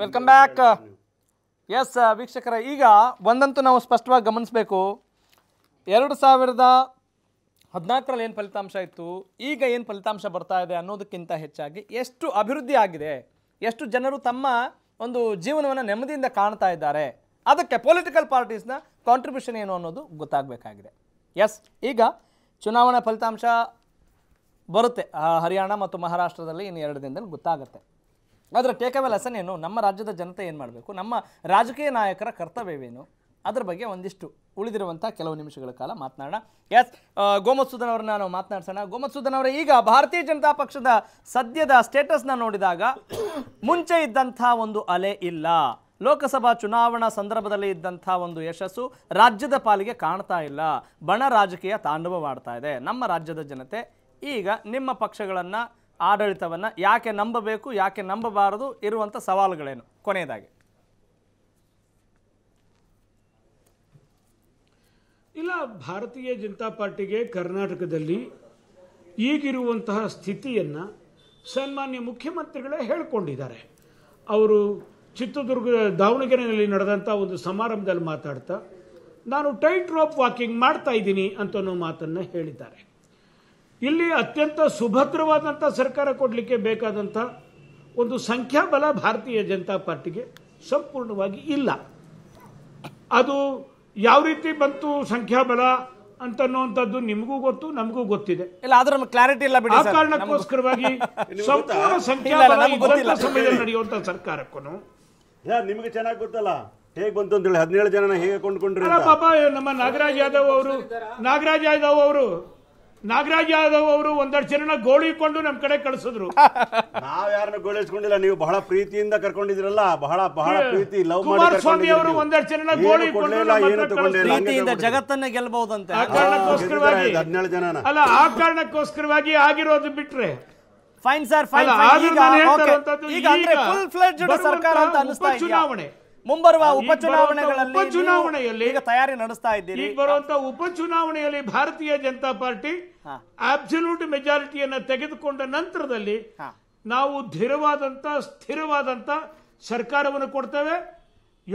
[SPEAKER 1] welcome back yes ವೀಕ್ಷಕರ ಈಗ ಒಂದಂತೂ ನಾವು ಸ್ಪಷ್ಟವಾಗಿ ಗಮನಿಸಬೇಕು ಎರಡು ಸಾವಿರದ ಹದಿನಾಲ್ಕರಲ್ಲಿ ಏನು ಫಲಿತಾಂಶ ಇತ್ತು ಈಗ ಏನು ಫಲಿತಾಂಶ ಬರ್ತಾ ಇದೆ ಅನ್ನೋದಕ್ಕಿಂತ ಹೆಚ್ಚಾಗಿ ಎಷ್ಟು ಅಭಿವೃದ್ಧಿ ಆಗಿದೆ ಎಷ್ಟು ಜನರು ತಮ್ಮ ಒಂದು ಜೀವನವನ್ನು ನೆಮ್ಮದಿಯಿಂದ ಕಾಣ್ತಾ ಇದ್ದಾರೆ ಅದಕ್ಕೆ ಪೊಲಿಟಿಕಲ್ ಪಾರ್ಟೀಸ್ನ ಕಾಂಟ್ರಿಬ್ಯೂಷನ್ ಏನು ಅನ್ನೋದು ಗೊತ್ತಾಗಬೇಕಾಗಿದೆ ಎಸ್ ಈಗ ಚುನಾವಣಾ ಫಲಿತಾಂಶ ಬರುತ್ತೆ ಹರಿಯಾಣ ಮತ್ತು ಮಹಾರಾಷ್ಟ್ರದಲ್ಲಿ ಇನ್ನು ಎರಡು ದಿನದಲ್ಲಿ ಗೊತ್ತಾಗುತ್ತೆ ಅದರ ಟೇಕ್ ಅಸನೇನು ಲೆಸನ್ ಏನು ನಮ್ಮ ರಾಜ್ಯದ ಜನತೆ ಏನು ಮಾಡಬೇಕು ನಮ್ಮ ರಾಜಕೀಯ ನಾಯಕರ ಕರ್ತವ್ಯವೇನು ಅದರ ಬಗ್ಗೆ ಒಂದಿಷ್ಟು ಉಳಿದಿರುವಂಥ ಕೆಲವು ನಿಮಿಷಗಳ ಕಾಲ ಮಾತನಾಡೋಣ ಎಸ್ ಗೋಮತ್ಸೂದನ್ ಅವ್ರನ್ನ ನಾವು ಮಾತನಾಡ್ಸೋಣ ಗೋಮತ್ಸೂದನ್ ಅವರ ಈಗ ಭಾರತೀಯ ಜನತಾ ಪಕ್ಷದ ಸದ್ಯದ ಸ್ಟೇಟಸ್ನ ನೋಡಿದಾಗ ಮುಂಚೆ ಇದ್ದಂಥ ಒಂದು ಅಲೆ ಇಲ್ಲ ಲೋಕಸಭಾ ಚುನಾವಣಾ ಸಂದರ್ಭದಲ್ಲಿ ಇದ್ದಂಥ ಒಂದು ಯಶಸ್ಸು ರಾಜ್ಯದ ಪಾಲಿಗೆ ಕಾಣ್ತಾ ಇಲ್ಲ ಬಣ ರಾಜಕೀಯ ತಾಂಡವವಾಡ್ತಾ ಇದೆ ನಮ್ಮ ರಾಜ್ಯದ ಜನತೆ ಈಗ ನಿಮ್ಮ ಪಕ್ಷಗಳನ್ನು ಆಡಳಿತವನ್ನು ಯಾಕೆ ನಂಬಬೇಕು ಯಾಕೆ ನಂಬಬಾರದು ಇರುವಂಥ ಸವಾಲುಗಳೇನು ಕೊನೆಯದಾಗಿ ಇಲ್ಲ
[SPEAKER 2] ಭಾರತೀಯ ಜನತಾ ಪಾರ್ಟಿಗೆ ಕರ್ನಾಟಕದಲ್ಲಿ ಈಗಿರುವಂತಹ ಸ್ಥಿತಿಯನ್ನು ಸನ್ಮಾನ್ಯ ಮುಖ್ಯಮಂತ್ರಿಗಳೇ ಹೇಳಿಕೊಂಡಿದ್ದಾರೆ ಅವರು ಚಿತ್ರದುರ್ಗ ದಾವಣಗೆರೆಯಲ್ಲಿ ನಡೆದಂಥ ಒಂದು ಸಮಾರಂಭದಲ್ಲಿ ಮಾತಾಡ್ತಾ ನಾನು ಟೈಟ್ ರೋಪ್ ವಾಕಿಂಗ್ ಮಾಡ್ತಾ ಇದ್ದೀನಿ ಅಂತ ಮಾತನ್ನು ಹೇಳಿದ್ದಾರೆ ಇಲ್ಲಿ ಅತ್ಯಂತ ಸುಭದ್ರವಾದಂಥ ಸರ್ಕಾರ ಕೊಡಲಿಕ್ಕೆ ಬೇಕಾದಂಥ ಒಂದು ಸಂಖ್ಯಾಬಲ ಭಾರತೀಯ ಜನತಾ ಪಾರ್ಟಿಗೆ ಸಂಪೂರ್ಣವಾಗಿ ಇಲ್ಲ ಅದು ಯಾವ ರೀತಿ ಬಂತು ಸಂಖ್ಯಾಬಲ ಅಂತನ್ನುವಂಥದ್ದು ನಿಮಗೂ ಗೊತ್ತು ನಮಗೂ ಗೊತ್ತಿದೆ ಇಲ್ಲ ಅದರ ಕ್ಲಾರಿಟಿ ಇಲ್ಲ ಬಿಡಿ ಆ ಕಾರಣಕ್ಕೋಸ್ಕರವಾಗಿ ಸಂಪೂರ್ಣ ಸಂಖ್ಯಾಬಲ ಸಮಯದಲ್ಲಿ
[SPEAKER 3] ನಡೆಯುವಂಥ ಸರ್ಕಾರಕ್ಕೂ ನಿಮಗೆ ಚೆನ್ನಾಗಿ ಗೊತ್ತಲ್ಲ ಹೇಗೆ ಬಂತು ಹೇಳಿ ಹದಿನೇಳು ಜನ ಹೇಗೆ ಕೊಂಡ್ಕೊಂಡ್ರಿ ಪಾಪ
[SPEAKER 2] ನಮ್ಮ ನಾಗರಾಜ್ ಯಾದವ್ ಅವರು ನಾಗರಾಜ್ ಯಾದವ್ ಅವರು ನಾಗರಾಜ್ ಯಾದವ್ ಅವರು ಒಂದಷ್ಟು ಜನ ಗೋಳಿಕೊಂಡು ನಮ್ ಕಡೆ ಕಳಿಸಿದ್ರು
[SPEAKER 3] ನಾವ್ ಯಾರನ್ನ ಗೋಳಿಸ್ಕೊಂಡಿಲ್ಲ ನೀವು ಬಹಳ ಪ್ರೀತಿಯಿಂದ ಕರ್ಕೊಂಡಿದ್ರಲ್ಲ ಬಹಳ ಬಹಳ ಪ್ರೀತಿ ಲವ್ ಕುಮಾರಸ್ವಾಮಿ ಅವರು ಒಂದಷ್ಟು ಜನ ಗೋಳಿಕೊಂಡು
[SPEAKER 1] ಜಗತ್ತನ್ನ ಗೆಲ್ಬಹುದಂತ ಆ ಕಾರಣಕ್ಕೋಸ್ಕರವಾಗಿ ಹದಿನೇಳು ಜನ ಅಲ್ಲ ಆ
[SPEAKER 2] ಕಾರಣಕ್ಕೋಸ್ಕರವಾಗಿ ಆಗಿರೋದು ಬಿಟ್ರೆ ಫೈನ್ ಸರ್ ಫೈನ್ ಈಗ ಅಂದ್ರೆ ಫುಲ್ ಫ್ಲೆಡ್ಜ್ ಸರ್ಕಾರ ಅಂತ ಅನಿಸ್ತಾ ಚುನಾವಣೆ ಮುಂಬರುವ ಉಪಚುನಾವಣೆಗಳಲ್ಲಿ ಉಪಚುನಾವಣೆಯಲ್ಲಿ ಈಗ ತಯಾರಿ ನಡೆಸ್ತಾ ಈಗ ಬರುವಂತ ಉಪಚುನಾವಣೆಯಲ್ಲಿ ಭಾರತೀಯ ಜನತಾ ಪಾರ್ಟಿ ಅಬ್ಸಲ್ಯೂಟ್ ಮೆಜಾರಿಟಿಯನ್ನು ತೆಗೆದುಕೊಂಡ ನಂತರದಲ್ಲಿ ನಾವು ಧೀರವಾದಂಥ ಸ್ಥಿರವಾದಂಥ ಸರ್ಕಾರವನ್ನು ಕೊಡ್ತೇವೆ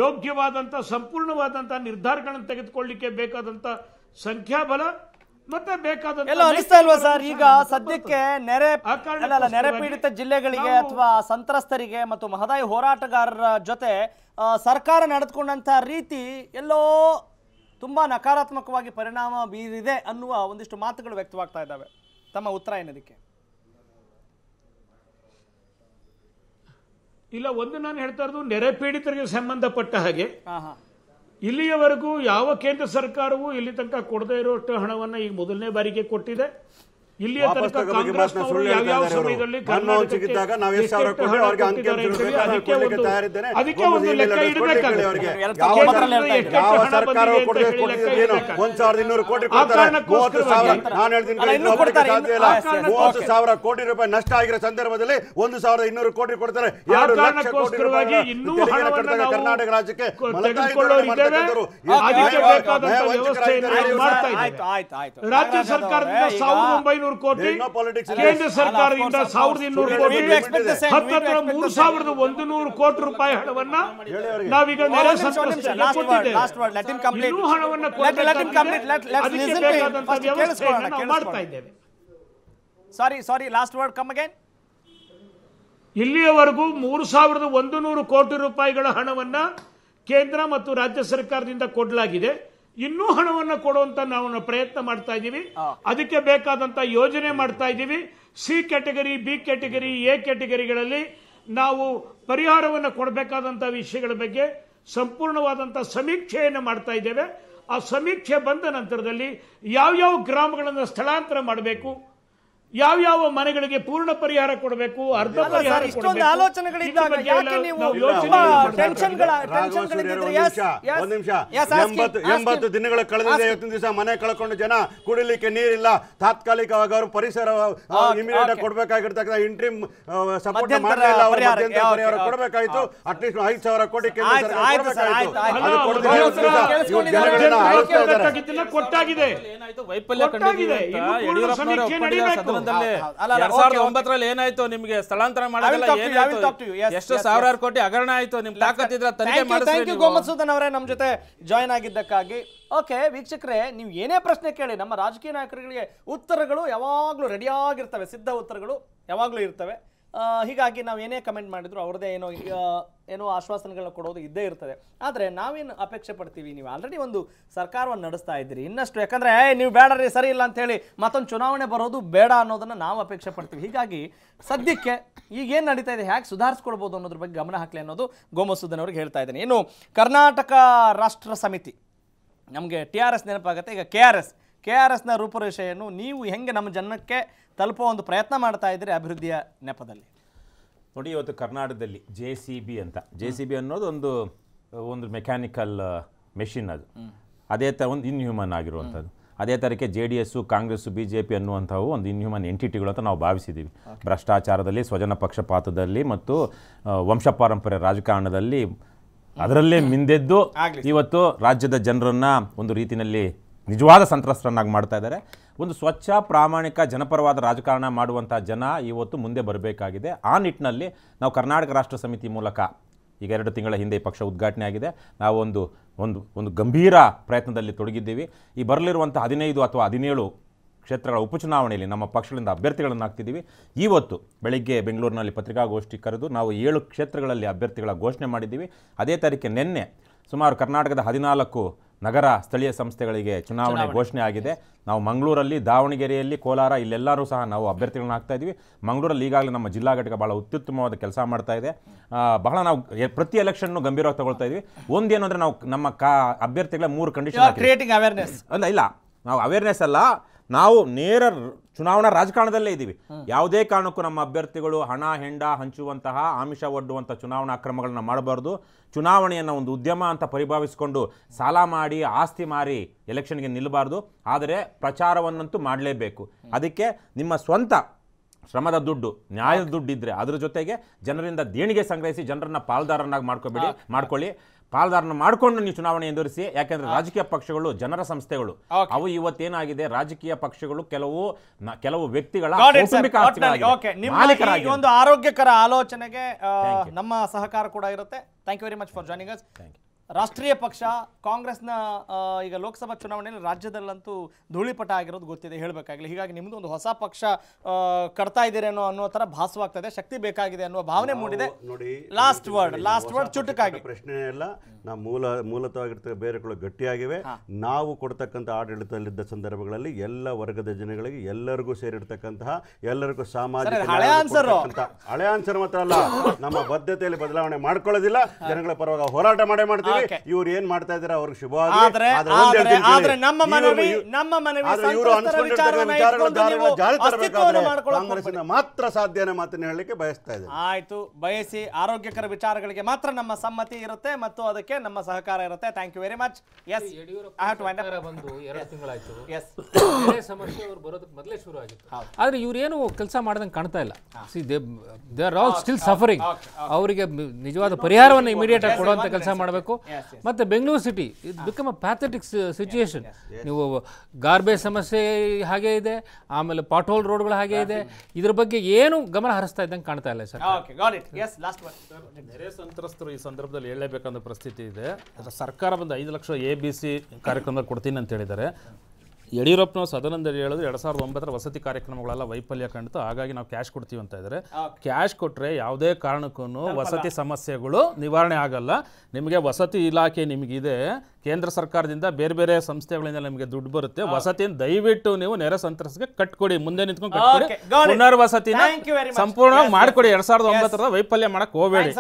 [SPEAKER 2] ಯೋಗ್ಯವಾದಂಥ ಸಂಪೂರ್ಣವಾದಂಥ ನಿರ್ಧಾರಗಳನ್ನು ತೆಗೆದುಕೊಳ್ಳಿಕ್ಕೆ ಬೇಕಾದಂಥ ಸಂಖ್ಯಾಬಲ ಮತ್ತೆ ಬೇಕಾದ ಅನಿಸ್ತಾ ಇಲ್ವಾ ಸರ್ ಈಗ
[SPEAKER 1] ಸದ್ಯಕ್ಕೆ ನೆರೆ ನೆರೆ ಪೀಡಿತ ಜಿಲ್ಲೆಗಳಿಗೆ ಅಥವಾ ಸಂತ್ರಸ್ತರಿಗೆ ಮತ್ತು ಮಹದಾಯಿ ಹೋರಾಟಗಾರರ ಜೊತೆ ಸರ್ಕಾರ ನಡೆದುಕೊಂಡಂತ ರೀತಿ ಎಲ್ಲೋ ತುಂಬ ನಕಾರಾತ್ಮಕವಾಗಿ ಪರಿಣಾಮ ಬೀರಿದೆ ಅನ್ನುವ ಒಂದಿಷ್ಟು ಮಾತುಗಳು ವ್ಯಕ್ತವಾಗ್ತಾ ಇದ್ದಾವೆ ತಮ್ಮ ಉತ್ತರ ಏನದಕ್ಕೆ
[SPEAKER 2] ಇಲ್ಲ ಒಂದು ನಾನು ಹೇಳ್ತಾ ಇರೋದು ನೆರೆ ಪೀಡಿತರಿಗೆ ಸಂಬಂಧಪಟ್ಟ ಹಾಗೆ ಇಲ್ಲಿಯವರೆಗೂ ಯಾವ ಕೇಂದ್ರ ಸರ್ಕಾರವೂ ಇಲ್ಲಿ ತನಕ ಕೊಡದೇ ಇರೋಷ್ಟು ಹಣವನ್ನು ಈಗ ಮೊದಲನೇ ಬಾರಿಗೆ ಕೊಟ್ಟಿದೆ ಇಲ್ಲಿಯ ತನಕ ಕಾಂಗ್ರೆಸ್ ಕೋಟಿ ನಾನು
[SPEAKER 3] ಮೂವತ್ತು ಸಾವಿರ ಕೋಟಿ ರೂಪಾಯಿ ನಷ್ಟ ಆಗಿರೋ ಸಂದರ್ಭದಲ್ಲಿ ಒಂದು ಸಾವಿರದ ಇನ್ನೂರು ಕೋಟಿ ಕೊಡ್ತಾರೆ ಎರಡು ಲಕ್ಷ ಕರ್ನಾಟಕ ರಾಜ್ಯಕ್ಕೆ ರಾಜ್ಯ ಸರ್ಕಾರದಿಂದ ಸಾವಿರದ ಇನ್ನೂರು ಕೋಟಿ ಕೇಂದ್ರ ಸರ್ಕಾರದಿಂದ ಸಾವಿರದ ಇನ್ನೂರು
[SPEAKER 2] ಕೋಟಿ ಹತ್ತಿರ ಮೂರು ಸಾವಿರದ ಒಂದು ನೂರು ಕೋಟಿ ರೂಪಾಯಿ ಹಣವನ್ನ
[SPEAKER 3] ನಾವೀಗ ನೆರೆ
[SPEAKER 2] ಇಲ್ಲಿಯವರೆಗೂ ಮೂರು ಸಾವಿರದ ಒಂದು ನೂರು ಕೋಟಿ ರೂಪಾಯಿಗಳ ಹಣವನ್ನ ಕೇಂದ್ರ ಮತ್ತು ರಾಜ್ಯ ಸರ್ಕಾರದಿಂದ ಕೊಡಲಾಗಿದೆ ಇನ್ನೂ ಹಣವನ್ನು ಕೊಡುವಂತ ನಾವು ಪ್ರಯತ್ನ ಮಾಡ್ತಾ ಇದ್ದೀವಿ ಅದಕ್ಕೆ ಬೇಕಾದಂತ ಯೋಜನೆ ಮಾಡ್ತಾ ಇದ್ದೀವಿ C category B category A ಕ್ಯಾಟಗರಿಗಳಲ್ಲಿ ನಾವು ಪರಿಹಾರವನ್ನು ಕೊಡಬೇಕಾದಂಥ ವಿಷಯಗಳ ಬಗ್ಗೆ ಸಂಪೂರ್ಣವಾದಂತಹ ಸಮೀಕ್ಷೆಯನ್ನು ಮಾಡ್ತಾ ಇದ್ದೇವೆ ಆ ಸಮೀಕ್ಷೆ ಬಂದ ನಂತರದಲ್ಲಿ ಯಾವ್ಯಾವ ಗ್ರಾಮಗಳನ್ನು ಸ್ಥಳಾಂತರ ಮಾಡಬೇಕು ಯಾವ್ಯಾವ ಮನೆಗಳಿಗೆ ಪೂರ್ಣ ಪರಿಹಾರ ಕೊಡಬೇಕು ಅರ್ಧ ಪರಿಹಾರ ಇಷ್ಟೊಂದು ಆಲೋಚನೆಗಳಿದ್ದಾಗ ಯಾಕೆ ನೀವು ಒಂದ್
[SPEAKER 3] ನಿಮಿಷ ಎಂಬತ್ತು ಎಂಬತ್ತು ದಿನಗಳ ಕಳೆದಿದೆ ಇವತ್ತಿನ ದಿವಸ ಮನೆ ಕಳ್ಕೊಂಡು ಜನ ಕುಡಿಲಿಕ್ಕೆ ನೀರಿಲ್ಲ ತಾತ್ಕಾಲಿಕವಾಗಿ ಅವರು ಪರಿಸರ ಇಮಿಡಿಯೇಟ್ ಆಗಿ ಕೊಡ್ಬೇಕಾಗಿರ್ತಕ್ಕಂಥ ಇಂಟ್ರಿಮ್ ಸಪೋರ್ಟ್ ಮಾಡಲಿಲ್ಲ ಅವರು ಪರಿಹಾರ ಕೊಡಬೇಕಾಯಿತು ಅಟ್ಲೀಸ್ಟ್ ಐದು ಸಾವಿರ ಕೋಟಿ ಕೊಟ್ಟಾಗಿದೆ
[SPEAKER 2] ನಡೆಯಬೇಕು ಆಂದೋಲನದಲ್ಲಿ ಎರಡ್ ಸಾವಿರದ
[SPEAKER 5] ಒಂಬತ್ತರಲ್ಲಿ ಏನಾಯ್ತು ನಿಮಗೆ ಸ್ಥಳಾಂತರ ಎಷ್ಟು ಸಾವಿರಾರು ಕೋಟಿ ಹಗರಣ ಆಯ್ತು ನಿಮ್ ತಾಕತ್ತಿದ್ರ ತನಿಖೆ ಥ್ಯಾಂಕ್ ಯು
[SPEAKER 1] ಅವರೇ ನಮ್ ಜೊತೆ ಜಾಯ್ನ್ ಆಗಿದ್ದಕ್ಕಾಗಿ ಓಕೆ ವೀಕ್ಷಕರೇ ನೀವು ಏನೇ ಪ್ರಶ್ನೆ ಕೇಳಿ ನಮ್ಮ ರಾಜಕೀಯ ನಾಯಕರುಗಳಿಗೆ ಉತ್ತರಗಳು ಯಾವಾಗಲೂ ರೆಡಿಯಾಗಿರ್ತವೆ ಸಿದ್ಧ ಉತ್ತರಗಳು ಯಾವಾಗ್ಲೂ ಇರ್ತವೆ ಹೀಗಾಗಿ ನಾವು ಏನೇ ಕಮೆಂಟ್ ಮಾಡಿದ್ರು ಅವ್ರದ್ದೇ ಏನೋ ಏನೋ ಆಶ್ವಾಸನೆಗಳನ್ನ ಕೊಡೋದು ಇದ್ದೇ ಇರ್ತದೆ ಆದರೆ ನಾವೇನು ಅಪೇಕ್ಷೆ ಪಡ್ತೀವಿ ನೀವು ಆಲ್ರೆಡಿ ಒಂದು ಸರ್ಕಾರವನ್ನು ನಡೆಸ್ತಾ ಇದ್ದೀರಿ ಇನ್ನಷ್ಟು ಯಾಕಂದರೆ ನೀವು ಬೇಡ ಸರಿ ಇಲ್ಲ ಅಂತೇಳಿ ಮತ್ತೊಂದು ಚುನಾವಣೆ ಬರೋದು ಬೇಡ ಅನ್ನೋದನ್ನು ನಾವು ಅಪೇಕ್ಷೆ ಪಡ್ತೀವಿ ಹೀಗಾಗಿ ಸದ್ಯಕ್ಕೆ ಈಗೇನು ನಡೀತಾ ಇದೆ ಹೇಗೆ ಸುಧಾರಿಸ್ಕೊಳ್ಬೋದು ಅನ್ನೋದ್ರ ಬಗ್ಗೆ ಗಮನ ಹಾಕಲಿ ಅನ್ನೋದು ಗೋಮಸೂದನ್ ಅವ್ರಿಗೆ ಹೇಳ್ತಾ ಇದ್ದೀನಿ ಇನ್ನು ಕರ್ನಾಟಕ ರಾಷ್ಟ್ರ ಸಮಿತಿ ನಮಗೆ ಟಿ ಆರ್ ಎಸ್ ನೆನಪಾಗುತ್ತೆ ಈಗ K R S K R ಎಸ್ನ ರೂಪುರೇಷೆಯನ್ನು ನೀವು ಹೆಂಗೆ ನಮ್ಮ ಜನಕ್ಕೆ ತಲುಪೋ ಒಂದು ಪ್ರಯತ್ನ ಮಾಡ್ತಾ ಇದ್ದೀರಿ ಅಭಿವೃದ್ಧಿಯ ನೆಪದಲ್ಲಿ
[SPEAKER 6] ನೋಡಿ ಇವತ್ತು ಕರ್ನಾಟಕದಲ್ಲಿ ಜೆ ಸಿ ಬಿ ಅಂತ ಜೆ ಸಿ ಬಿ ಅನ್ನೋದು ಒಂದು ಒಂದು ಮೆಕ್ಯಾನಿಕಲ್ ಮೆಷಿನ್ ಅದು ಅದೇ ಥರ ಒಂದು ಇನ್ಹ್ಯೂಮನ್ ಆಗಿರುವಂಥದ್ದು ಅದೇ ಥರಕ್ಕೆ J D S Congress B J P ಅನ್ನುವಂಥವು ಒಂದು ಇನ್ಹ್ಯೂಮನ್ ಎಂಟಿಟಿಗಳು ಅಂತ ನಾವು ಭಾವಿಸಿದ್ದೀವಿ ಭ್ರಷ್ಟಾಚಾರದಲ್ಲಿ ಸ್ವಜನ ಪಕ್ಷಪಾತದಲ್ಲಿ ಮತ್ತು ವಂಶ ವಂಶಪಾರಂಪರ್ಯ ರಾಜಕಾರಣದಲ್ಲಿ ಅದರಲ್ಲೇ ಮಿಂದೆದ್ದು ಇವತ್ತು ರಾಜ್ಯದ ಜನರನ್ನು ಒಂದು ರೀತಿಯಲ್ಲಿ ನಿಜವಾದ ಸಂತ್ರಸ್ತರನ್ನಾಗಿ ಮಾಡ್ತಾ ಇದ್ದಾರೆ ಒಂದು ಸ್ವಚ್ಛ ಪ್ರಾಮಾಣಿಕ ಜನಪರವಾದ ರಾಜಕಾರಣ ಮಾಡುವಂಥ ಜನ ಇವತ್ತು ಮುಂದೆ ಬರಬೇಕಾಗಿದೆ ಆ ನಿಟ್ಟಿನಲ್ಲಿ ನಾವು ಕರ್ನಾಟಕ ರಾಷ್ಟ್ರ ಸಮಿತಿ ಮೂಲಕ ಈಗ ಎರಡು ತಿಂಗಳ ಹಿಂದೆ ಈ ಪಕ್ಷ ಉದ್ಘಾಟನೆ ಆಗಿದೆ ನಾವೊಂದು ಒಂದು ಒಂದು ಗಂಭೀರ ಪ್ರಯತ್ನದಲ್ಲಿ ತೊಡಗಿದ್ದೀವಿ ಈ ಬರಲಿರುವಂಥ ಹದಿನೈದು ಅಥವಾ ಹದಿನೇಳು ಕ್ಷೇತ್ರಗಳ ಉಪಚುನಾವಣೆಯಲ್ಲಿ ನಮ್ಮ ಪಕ್ಷಗಳಿಂದ ಅಭ್ಯರ್ಥಿಗಳನ್ನು ಹಾಕ್ತಿದ್ದೀವಿ ಇವತ್ತು ಬೆಳಿಗ್ಗೆ ಬೆಂಗಳೂರಿನಲ್ಲಿ ಪತ್ರಿಕಾಗೋಷ್ಠಿ ಕರೆದು ನಾವು ಏಳು ಕ್ಷೇತ್ರಗಳಲ್ಲಿ ಅಭ್ಯರ್ಥಿಗಳ ಘೋಷಣೆ ಮಾಡಿದ್ದೀವಿ ಅದೇ ತಾರೀಕೆ ನಿನ್ನೆ ಸುಮಾರು ಕರ್ನಾಟಕದ ಹದಿನಾಲ್ಕು ನಗರ ಸ್ಥಳೀಯ ಸಂಸ್ಥೆಗಳಿಗೆ ಚುನಾವಣೆ ಘೋಷಣೆ ಆಗಿದೆ ನಾವು ಮಂಗಳೂರಲ್ಲಿ ದಾವಣಗೆರೆಯಲ್ಲಿ ಕೋಲಾರ ಇಲ್ಲೆಲ್ಲರೂ ಸಹ ನಾವು ಅಭ್ಯರ್ಥಿಗಳನ್ನ ಹಾಕ್ತಾ ಇದ್ದೀವಿ ಮಂಗಳೂರಲ್ಲಿ ಈಗಾಗಲೇ ನಮ್ಮ ಜಿಲ್ಲಾ ಘಟಕ ಭಾಳ ಅತ್ಯುತ್ತಮವಾದ ಕೆಲಸ ಮಾಡ್ತಾ ಇದೆ ಬಹಳ ನಾವು ಪ್ರತಿ ಎಲೆಕ್ಷನ್ನು ಗಂಭೀರವಾಗಿ ತಗೊಳ್ತಾ ಇದ್ವಿ ಒಂದೇನು ಅಂದರೆ ನಾವು ನಮ್ಮ ಕಾ ಅಭ್ಯರ್ಥಿಗಳ ಮೂರು ಕಂಡೀಷನ್ ಅವೇರ್ನೆಸ್ ಅಲ್ಲ ಇಲ್ಲ ನಾವು ಅವೇರ್ನೆಸ್ ಅಲ್ಲ ನಾವು ನೇರ ಚುನಾವಣಾ ರಾಜಕಾರಣದಲ್ಲೇ ಇದ್ದೀವಿ ಯಾವುದೇ ಕಾರಣಕ್ಕೂ ನಮ್ಮ ಅಭ್ಯರ್ಥಿಗಳು ಹಣ ಹೆಂಡ ಹಂಚುವಂತಹ ಆಮಿಷ ಒಡ್ಡುವಂಥ ಚುನಾವಣಾ ಅಕ್ರಮಗಳನ್ನ ಮಾಡಬಾರ್ದು ಚುನಾವಣೆಯನ್ನು ಒಂದು ಉದ್ಯಮ ಅಂತ ಪರಿಭಾವಿಸಿಕೊಂಡು ಸಾಲ ಮಾಡಿ ಆಸ್ತಿ ಮಾರಿ ಎಲೆಕ್ಷನ್ಗೆ ನಿಲ್ಲಬಾರ್ದು ಆದರೆ ಪ್ರಚಾರವನ್ನಂತೂ ಮಾಡಲೇಬೇಕು ಅದಕ್ಕೆ ನಿಮ್ಮ ಸ್ವಂತ ಶ್ರಮದ ದುಡ್ಡು ನ್ಯಾಯದ ದುಡ್ಡಿದ್ರೆ ಅದ್ರ ಜೊತೆಗೆ ಜನರಿಂದ ದೇಣಿಗೆ ಸಂಗ್ರಹಿಸಿ ಜನರನ್ನ ಪಾಲ್ದಾರನಾಗಿ ಮಾಡ್ಕೋಬೇಡಿ ಮಾಡ್ಕೊಳ್ಳಿ ಪಾಲ್ದಾರನ ಮಾಡಿಕೊಂಡು ನೀವು ಚುನಾವಣೆ ಎದುರಿಸಿ ಯಾಕೆಂದ್ರೆ ರಾಜಕೀಯ ಪಕ್ಷಗಳು ಜನರ ಸಂಸ್ಥೆಗಳು ಅವು ಇವತ್ತೇನಾಗಿದೆ ರಾಜಕೀಯ ಪಕ್ಷಗಳು ಕೆಲವು ಕೆಲವು ವ್ಯಕ್ತಿಗಳ ಒಂದು
[SPEAKER 1] ಆರೋಗ್ಯಕರ ಆಲೋಚನೆಗೆ ನಮ್ಮ ಸಹಕಾರ ಕೂಡ ಇರುತ್ತೆ thank you very much for joining us ರಾಷ್ಟ್ರೀಯ ಪಕ್ಷ ಕಾಂಗ್ರೆಸ್ನ ಈಗ ಲೋಕಸಭಾ ಚುನಾವಣೆಯಲ್ಲಿ ರಾಜ್ಯದಲ್ಲಂತೂ ಧೂಳಿಪಟ ಆಗಿರೋದು ಗೊತ್ತಿದೆ ಹೇಳಬೇಕಾಗಲಿ ಹೀಗಾಗಿ ನಿಮ್ಮದು ಒಂದು ಹೊಸ ಪಕ್ಷ ಕಟ್ತಾ ಇದ್ದೀರೇನೋ ಅನ್ನೋ ತರ ಭಾಸವಾಗ್ತದೆ ಶಕ್ತಿ ಬೇಕಾಗಿದೆ ಅನ್ನೋ ಭಾವನೆ ಮೂಡಿದೆ ನೋಡಿ ಲಾಸ್ಟ್ ವರ್ಡ್ ಲಾಸ್ಟ್ ವರ್ಡ್ ಚುಟುಕಾಗಿ
[SPEAKER 3] ಪ್ರಶ್ನೆ ಎಲ್ಲ ನಾವು ಮೂಲ ಮೂಲತವಾಗಿರ್ತಕ್ಕ ಬೇರೆಗಳು ಗಟ್ಟಿಯಾಗಿವೆ ನಾವು ಕೊಡ್ತಕ್ಕಂಥ ಆಡಳಿತದಲ್ಲಿದ್ದ ಸಂದರ್ಭಗಳಲ್ಲಿ ಎಲ್ಲ ವರ್ಗದ ಜನಗಳಿಗೆ ಎಲ್ಲರಿಗೂ ಸೇರಿರ್ತಕ್ಕಂತಹ ಎಲ್ಲರಿಗೂ ಸಾಮಾಜಿಕ ಹಳೆ ಆನ್ಸರ್ ಹಳೆ ಆನ್ಸರ್ ಮಾತ್ರ ಅಲ್ಲ ನಮ್ಮ ಬದ್ಧತೆಯಲ್ಲಿ ಬದಲಾವಣೆ ಮಾಡ್ಕೊಳ್ಳೋದಿಲ್ಲ ಜನಗಳ ಪರವಾಗಿ ಹೋರಾಟ ಮಾಡೇ ಮಾಡ್ತೀವಿ ಇವ್ರು ಏನ್ ಮಾಡ್ತಾ ಇದಾರೆ ಅವ್ರಿಗೆ ಶುಭ ಆದ್ರೆ ನಮ್ಮ ಮನವಿ
[SPEAKER 1] ನಮ್ಮ ಮನವಿ ಕಾಂಗ್ರೆಸ್ನ
[SPEAKER 3] ಮಾತ್ರ ಸಾಧ್ಯನ ಮಾತನ್ನ ಹೇಳಲಿಕ್ಕೆ ಬಯಸ್ತಾ ಇದೆ
[SPEAKER 1] ಆಯ್ತು ಬಯಸಿ ಆರೋಗ್ಯಕರ ವಿಚಾರಗಳಿಗೆ ಮಾತ್ರ ನಮ್ಮ ಸಮ್ಮತಿ ಇರುತ್ತೆ ಮತ್ತು ಅದಕ್ಕೆ ನಮ್ಮ ಸಹಕಾರ ಇರುತ್ತೆ thank you very much yes ಎರಡು
[SPEAKER 4] ಆದ್ರೆ ಇವ್ರೇನು ಕೆಲಸ ಮಾಡಿದಂಗೆ ಕಾಣ್ತಾ ಇಲ್ಲ see they they are all still suffering ಅವರಿಗೆ ನಿಜವಾದ ಪರಿಹಾರವನ್ನು ಇಮಿಡಿಯೇಟ್ ಆಗಿ ಕೊಡುವಂತ ಕೆಲಸ ಮಾಡಬೇಕು ಮತ್ತೆ ಬೆಂಗಳೂರು ಸಿಟಿ ಇದು ಬಿಕಮ್ ಅ ಪ್ಯಾಥೆಟಿಕ್ಸ್ ಸಿಚುಯೇಷನ್ ನೀವು ಗಾರ್ಬೇಜ್ ಸಮಸ್ಯೆ ಹಾಗೆ ಇದೆ ಆಮೇಲೆ ಪಾಟೋಲ್ ರೋಡ್ಗಳು ಹಾಗೆ ಇದೆ ಇದ್ರ ಬಗ್ಗೆ ಏನು ಗಮನ ಹರಿಸ್ತಾ ಇದ್ದಂಗೆ ಕಾಣ್ತಾ ಇಲ್ಲ ಸರ್
[SPEAKER 5] ನೆರೆ ಸಂತ್ರಸ್ತರು ಈ ಸಂದರ್ಭದಲ್ಲಿ ಹೇಳಲೇಬೇಕನ್ನೋ ಪರಿಸ್ಥಿತಿ ಇದೆ ಸರ್ಕಾರ ಬಂದು ಐದು ಲಕ್ಷ ಎ ಬಿ ಸಿ ಕಾರ್ಯಕ್ರಮ ಕೊಡ್ತೀನಿ ಅಂತ ಹೇಳಿದ್ದಾರೆ ಯಡಿಯೂರಪ್ಪನ ಸದನದಲ್ಲಿ ಹೇಳಿದ್ರೆ ಎರಡ್ ಸಾವಿರದ ಒಂಬತ್ತರ ವಸತಿ ಕಾರ್ಯಕ್ರಮಗಳೆಲ್ಲ ವೈಫಲ್ಯ ಕಾಣ್ತು ಹಾಗಾಗಿ ನಾವು ಕ್ಯಾಶ್ ಕೊಡ್ತೀವಿ ಅಂತ ಇದ್ರೆ ಕ್ಯಾಶ್ ಕೊಟ್ಟರೆ ಯಾವುದೇ ಕಾರಣಕ್ಕೂ ವಸತಿ ಸಮಸ್ಯೆಗಳು ನಿವಾರಣೆ ಆಗಲ್ಲ ನಿಮಗೆ ವಸತಿ ಇಲಾಖೆ ನಿಮಗಿದೆ ಕೇಂದ್ರ ಸರ್ಕಾರದಿಂದ ಬೇರೆ ಬೇರೆ ಸಂಸ್ಥೆಗಳಿಂದ ನಿಮಗೆ ದುಡ್ಡು ಬರುತ್ತೆ ವಸತಿ ದಯವಿಟ್ಟು ನೀವು ನೆರೆ ಸಂತ್ರಸ್ತಿಗೆ ಕಟ್ಕೊಡಿ ಮುಂದೆ ನಿಂತ್ಕೊಂಡು ಕಟ್ಕೊಡಿ ಪುನರ್ವಸತಿನ ಸಂಪೂರ್ಣವಾಗಿ ಮಾಡಿಕೊಡಿ ಎರಡ್ ಸಾವಿರದ ಒಂಬತ್ತರ ವೈಫಲ್ಯ ಮಾಡಕ್ ಹೋಗಬೇಡಿ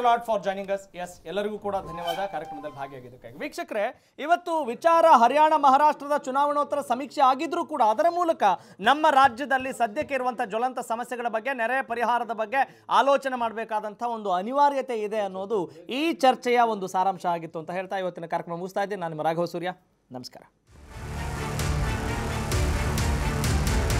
[SPEAKER 1] ಎಲ್ಲರಿಗೂ ಕೂಡ ಧನ್ಯವಾದ ಕಾರ್ಯಕ್ರಮದಲ್ಲಿ ಭಾಗಿಯಾಗಿದ್ದಕ್ಕೆ ವೀಕ್ಷಕರೇ ಇವತ್ತು ವಿಚಾರ ಹರಿಯಾಣ ಮಹಾರಾಷ್ಟ್ರದ ಚುನಾವಣೋತ್ತರ ಸಮೀಕ್ಷೆ ಚರ್ಚೆ ಆಗಿದ್ರೂ ಕೂಡ ಅದರ ಮೂಲಕ ನಮ್ಮ ರಾಜ್ಯದಲ್ಲಿ ಸದ್ಯಕ್ಕೆ ಇರುವಂತಹ ಜ್ವಲಂತ ಸಮಸ್ಯೆಗಳ ಬಗ್ಗೆ ನೆರೆಯ ಪರಿಹಾರದ ಬಗ್ಗೆ ಆಲೋಚನೆ ಮಾಡಬೇಕಾದಂತಹ ಒಂದು ಅನಿವಾರ್ಯತೆ ಇದೆ ಅನ್ನೋದು ಈ ಚರ್ಚೆಯ ಒಂದು ಸಾರಾಂಶ ಆಗಿತ್ತು ಅಂತ ಹೇಳ್ತಾ ಇವತ್ತಿನ ಕಾರ್ಯಕ್ರಮ ಮುಗಿಸ್ತಾ ಇದ್ದೀನಿ ನಾನು ನಿಮ್ಮ ರಾಘವ ಸೂರ್ಯ ನಮಸ್ಕಾರ